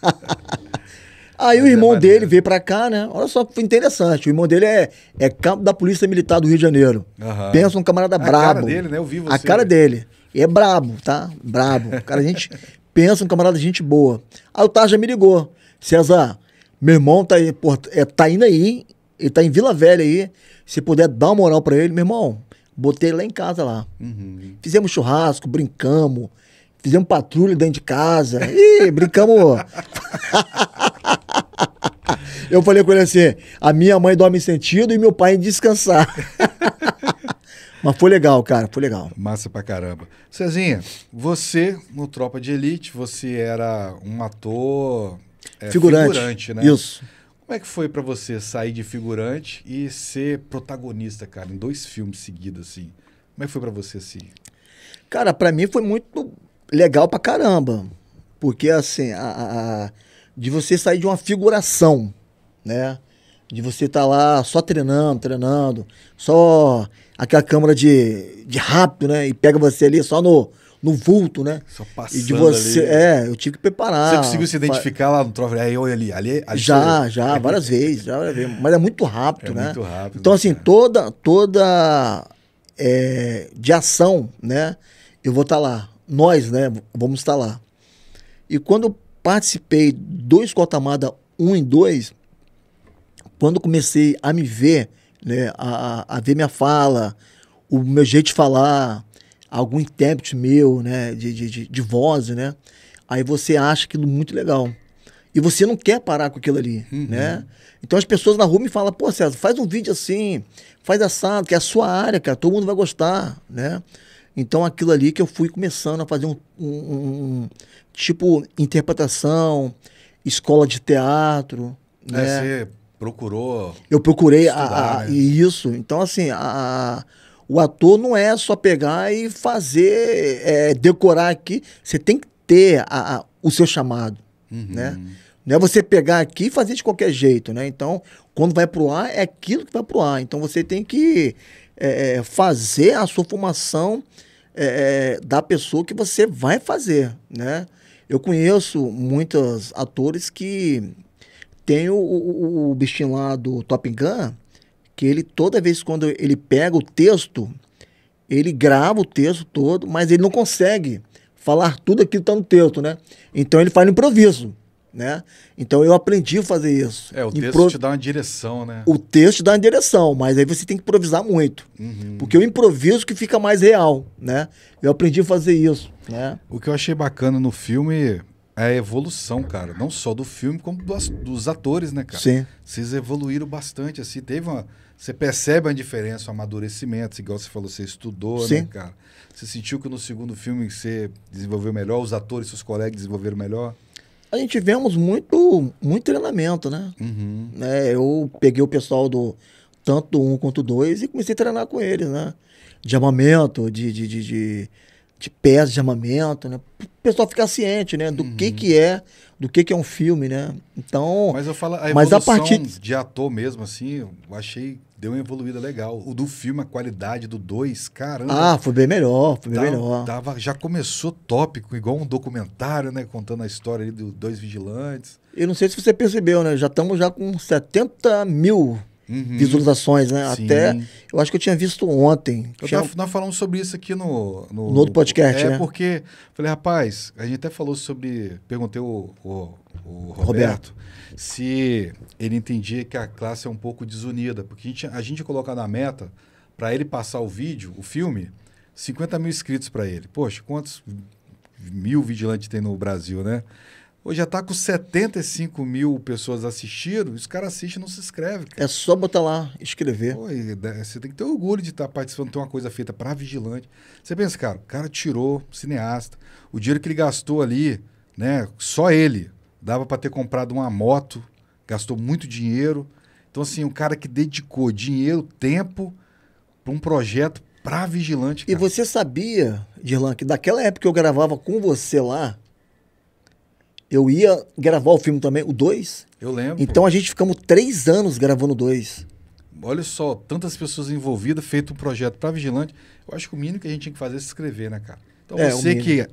S2: Aí o é irmão é dele veio pra cá, né? Olha só, foi interessante. O irmão dele é, é campo da Polícia Militar do Rio de Janeiro.
S1: Uhum. Pensa um camarada brabo. A cara dele, né? Eu vi você. A cara dele.
S2: E é brabo, tá? Brabo. Cara, a gente pensa um camarada gente boa. Aí o Tarja me ligou. César, meu irmão tá, aí, é, tá indo aí, ele tá em Vila Velha aí. Se puder dar uma moral pra ele, meu irmão, botei ele lá em casa lá. Uhum. Fizemos churrasco, brincamos, fizemos patrulha dentro de casa. Ih, brincamos. Eu falei com ele assim: a minha mãe dorme em sentido e meu pai em descansar. Mas foi legal, cara, foi legal. Massa pra caramba.
S1: Cezinha, você no Tropa de Elite, você era um ator é, figurante. figurante, né? Isso. Como é que foi para você sair de figurante e ser protagonista, cara, em dois filmes seguidos assim? Como é que foi para você assim? Cara,
S2: para mim foi muito legal pra caramba. Porque assim, a, a, de você sair de uma figuração né? De você estar tá lá só treinando, treinando, só aquela câmera de, de rápido, né? E pega você ali só no, no vulto, né? Só
S1: passando. E de você. Ali. É, eu tive que preparar. Você conseguiu se identificar lá no Trove? aí eu ali, ali. É ali já, já, várias vezes, já, várias vezes. Mas é muito rápido, é né? Muito rápido. Então,
S2: assim, cara. Né? toda. toda é, de ação, né? Eu vou estar tá lá. Nós, né? Vamos estar tá lá. E quando eu participei do cotamada, 1 e 2, quando comecei a me ver, né, a, a ver minha fala, o meu jeito de falar, algum intérprete meu, né, de, de, de voz, né, aí você acha aquilo muito legal. E você não quer parar com aquilo ali, uhum. né? Então as pessoas na rua me falam, pô, César, faz um vídeo assim, faz assado, que é a sua área, cara, todo mundo vai gostar, né? Então aquilo ali que eu fui começando a fazer um, um, um tipo interpretação, escola de teatro, é, né?
S1: É, você Procurou. Eu procurei estudar, a, a, né?
S2: isso. Então, assim, a, o ator não é só pegar e fazer, é, decorar aqui. Você tem que ter a, o seu chamado, uhum. né? Não é você pegar aqui e fazer de qualquer jeito, né? Então, quando vai pro ar, é aquilo que vai pro ar. Então, você tem que é, é fazer a sua formação é, é, da pessoa que você vai fazer, né? Eu conheço muitos atores que tem o, o, o bichinho lá do Top Gun, que ele toda vez quando ele pega o texto, ele grava o texto todo, mas ele não consegue falar tudo aquilo que está no texto, né? Então ele faz no improviso, né? Então eu aprendi a fazer isso.
S1: É, o texto Impro... te dá uma direção, né? O
S2: texto te dá uma direção, mas aí você tem que improvisar muito. Uhum. Porque é o improviso que fica mais real, né? Eu aprendi a
S1: fazer isso, né? O que eu achei bacana no filme, é a evolução, cara, não só do filme, como dos, dos atores, né, cara? Sim. Vocês evoluíram bastante, assim, teve uma... Você percebe a diferença, o amadurecimento, igual você falou, você estudou, né, Sim. né, cara? Você sentiu que no segundo filme você desenvolveu melhor, os atores, seus colegas desenvolveram melhor?
S2: A gente tivemos muito, muito treinamento, né? Uhum. É, eu peguei o pessoal do tanto do 1 um quanto do 2 e comecei a treinar com eles, né? De amamento, de, de, de, de de peças de armamento, né? O pessoal ficar ciente, né? Do uhum. que que é, do que que é um filme, né? Então...
S1: Mas eu falo, a mas a partir de ator mesmo, assim, eu achei... Deu uma evoluída legal. O do filme, a qualidade do dois, caramba. Ah, foi bem melhor, foi bem tava, melhor. Tava, já começou tópico, igual um documentário, né? Contando a história dos dois vigilantes. Eu
S2: não sei se você percebeu, né? Já estamos já com 70 mil Uhum. visualizações, né? Sim. Até, eu acho que eu tinha visto ontem. Eu tinha... Tava,
S1: nós falamos sobre isso aqui no... No, no outro podcast, É, né? porque, falei, rapaz, a gente até falou sobre, perguntei o, o, o Roberto, Roberto, se ele entendia que a classe é um pouco desunida, porque a gente, a gente colocar na meta, para ele passar o vídeo, o filme, 50 mil inscritos para ele. Poxa, quantos mil vigilantes tem no Brasil, né? Hoje já tá com 75 mil pessoas assistindo, os caras assistem e não se inscrevem. É só botar lá, escrever. Pô, você tem que ter orgulho de estar tá participando de uma coisa feita para vigilante. Você pensa, cara, o cara tirou cineasta. O dinheiro que ele gastou ali, né? Só ele. Dava para ter comprado uma moto, gastou muito dinheiro. Então, assim, um cara que dedicou dinheiro, tempo para um projeto para vigilante. Cara. E você sabia, Dirlan, que
S2: daquela época que eu gravava com você lá, eu ia gravar o filme também, o 2.
S1: Eu lembro. Então
S2: a gente ficamos três anos gravando dois.
S1: Olha só, tantas pessoas envolvidas, feito um projeto para vigilante. Eu acho que o mínimo que a gente tinha que fazer é se inscrever, né, cara? Então é, você que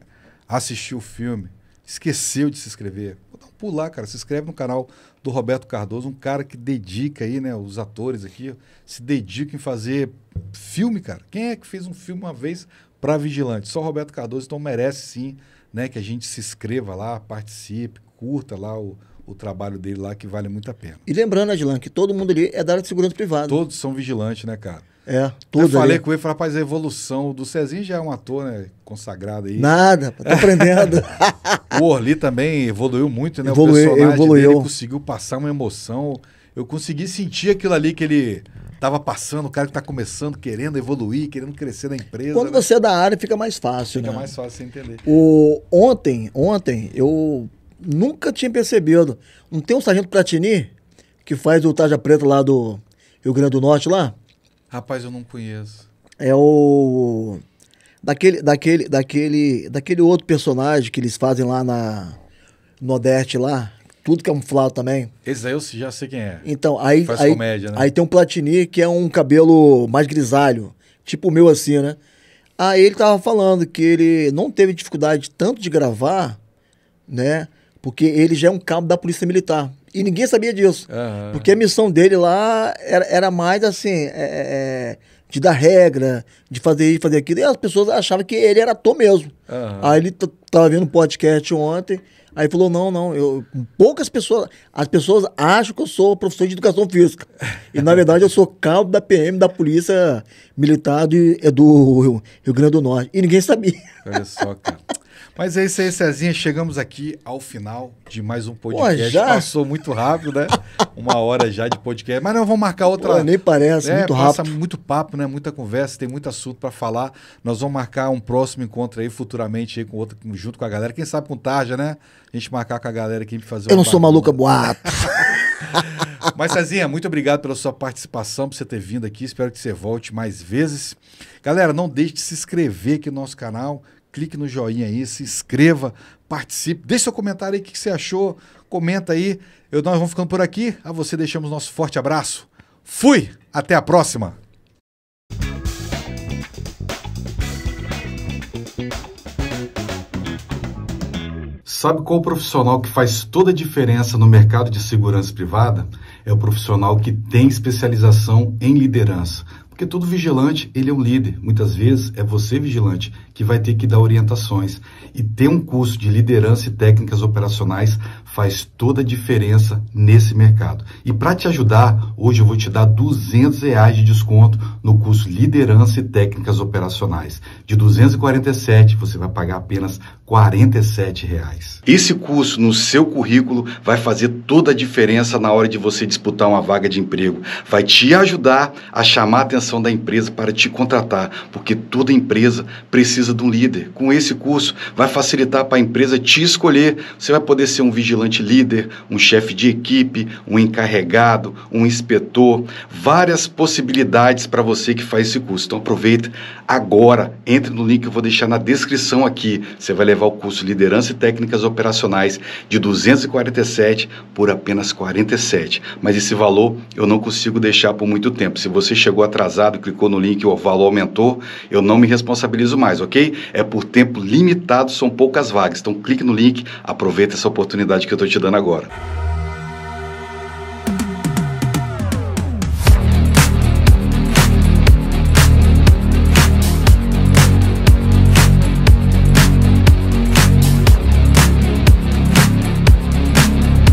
S1: assistiu o filme, esqueceu de se inscrever, dar um pular, cara. Se inscreve no canal do Roberto Cardoso, um cara que dedica aí, né? Os atores aqui se dedicam em fazer filme, cara. Quem é que fez um filme uma vez para vigilante? Só o Roberto Cardoso, então merece sim né, que a gente se inscreva lá, participe, curta lá o, o trabalho dele lá, que vale muito a pena. E lembrando, Adilan, que todo mundo ali é da área de segurança privada. Todos são vigilantes, né, cara? É, tudo. Eu falei ali. com ele, falei, rapaz, a evolução do Cezinho já é um ator, né? Consagrado aí. Nada, tô aprendendo. o Orli também evoluiu muito, né? Evoluiu, o personagem evoluiu. dele conseguiu passar uma emoção. Eu consegui sentir aquilo ali que ele estava passando, o cara que está começando, querendo evoluir, querendo crescer na empresa. Quando né? você
S2: é da área, fica mais fácil. Fica né? mais
S1: fácil você entender.
S2: O, ontem, ontem, eu nunca tinha percebido. Não tem um sargento Pratini que faz o Taja Preta lá do Rio Grande do Norte lá?
S1: Rapaz, eu não conheço.
S2: É o. Daquele, daquele, daquele, daquele outro personagem que eles fazem lá na. No lá, tudo camuflado é também.
S1: Esse aí eu já sei quem é. Então, aí. Faz aí, comédia, né? Aí
S2: tem um Platini que é um cabelo mais grisalho, tipo o meu assim, né? Aí ele tava falando que ele não teve dificuldade tanto de gravar, né? Porque ele já é um cabo da Polícia Militar. E ninguém sabia disso. Uhum. Porque a missão dele lá era, era mais assim, é, é, é, de dar regra, de fazer isso, fazer aquilo. E as pessoas achavam que ele era ator mesmo. Uhum. Aí ele tava vendo um podcast ontem Aí falou: não, não, eu, poucas pessoas. As pessoas acham que eu sou professor de educação física. E na verdade eu sou cabo da PM, da Polícia Militar de, do Rio Grande do Norte. E ninguém sabia.
S1: Olha só, cara. Mas é isso aí, Cezinha. Chegamos aqui ao final de mais um podcast. Pô, já? Passou muito rápido, né? Uma hora já de podcast. Mas não, vamos marcar outra. Pô, nem parece, né? muito Passa rápido. muito papo, né? Muita conversa, tem muito assunto para falar. Nós vamos marcar um próximo encontro aí futuramente aí com outro, junto com a galera. Quem sabe com Tarja, né? A gente marcar com a galera aqui pra fazer Eu não sou maluca é boato. Mas, Cezinha, muito obrigado pela sua participação, por você ter vindo aqui. Espero que você volte mais vezes. Galera, não deixe de se inscrever aqui no nosso canal clique no joinha aí, se inscreva, participe, deixe seu comentário aí o que, que você achou, comenta aí. Eu, nós vamos ficando por aqui. A você deixamos nosso forte abraço. Fui! Até a próxima! Sabe qual o profissional que faz toda a diferença no mercado de segurança privada? É o profissional que tem especialização em liderança. Porque todo vigilante, ele é um líder. Muitas vezes é você vigilante que vai ter que dar orientações. E ter um curso de liderança e técnicas operacionais faz toda a diferença nesse mercado. E para te ajudar, hoje eu vou te dar 200 reais de desconto no curso Liderança e Técnicas Operacionais. De 247, você vai pagar apenas 47 reais. Esse curso no seu currículo vai fazer toda a diferença na hora de você disputar uma vaga de emprego. Vai te ajudar a chamar a atenção da empresa para te contratar, porque toda empresa precisa precisa de um líder. Com esse curso, vai facilitar para a empresa te escolher. Você vai poder ser um vigilante líder, um chefe de equipe, um encarregado, um inspetor. Várias possibilidades para você que faz esse curso. Então, aproveita agora. Entre no link que eu vou deixar na descrição aqui. Você vai levar o curso Liderança e Técnicas Operacionais de 247 por apenas 47. Mas esse valor eu não consigo deixar por muito tempo. Se você chegou atrasado, clicou no link, o valor aumentou, eu não me responsabilizo mais, ok? ok? É por tempo limitado, são poucas vagas. Então clique no link, aproveita essa oportunidade que eu estou te dando agora.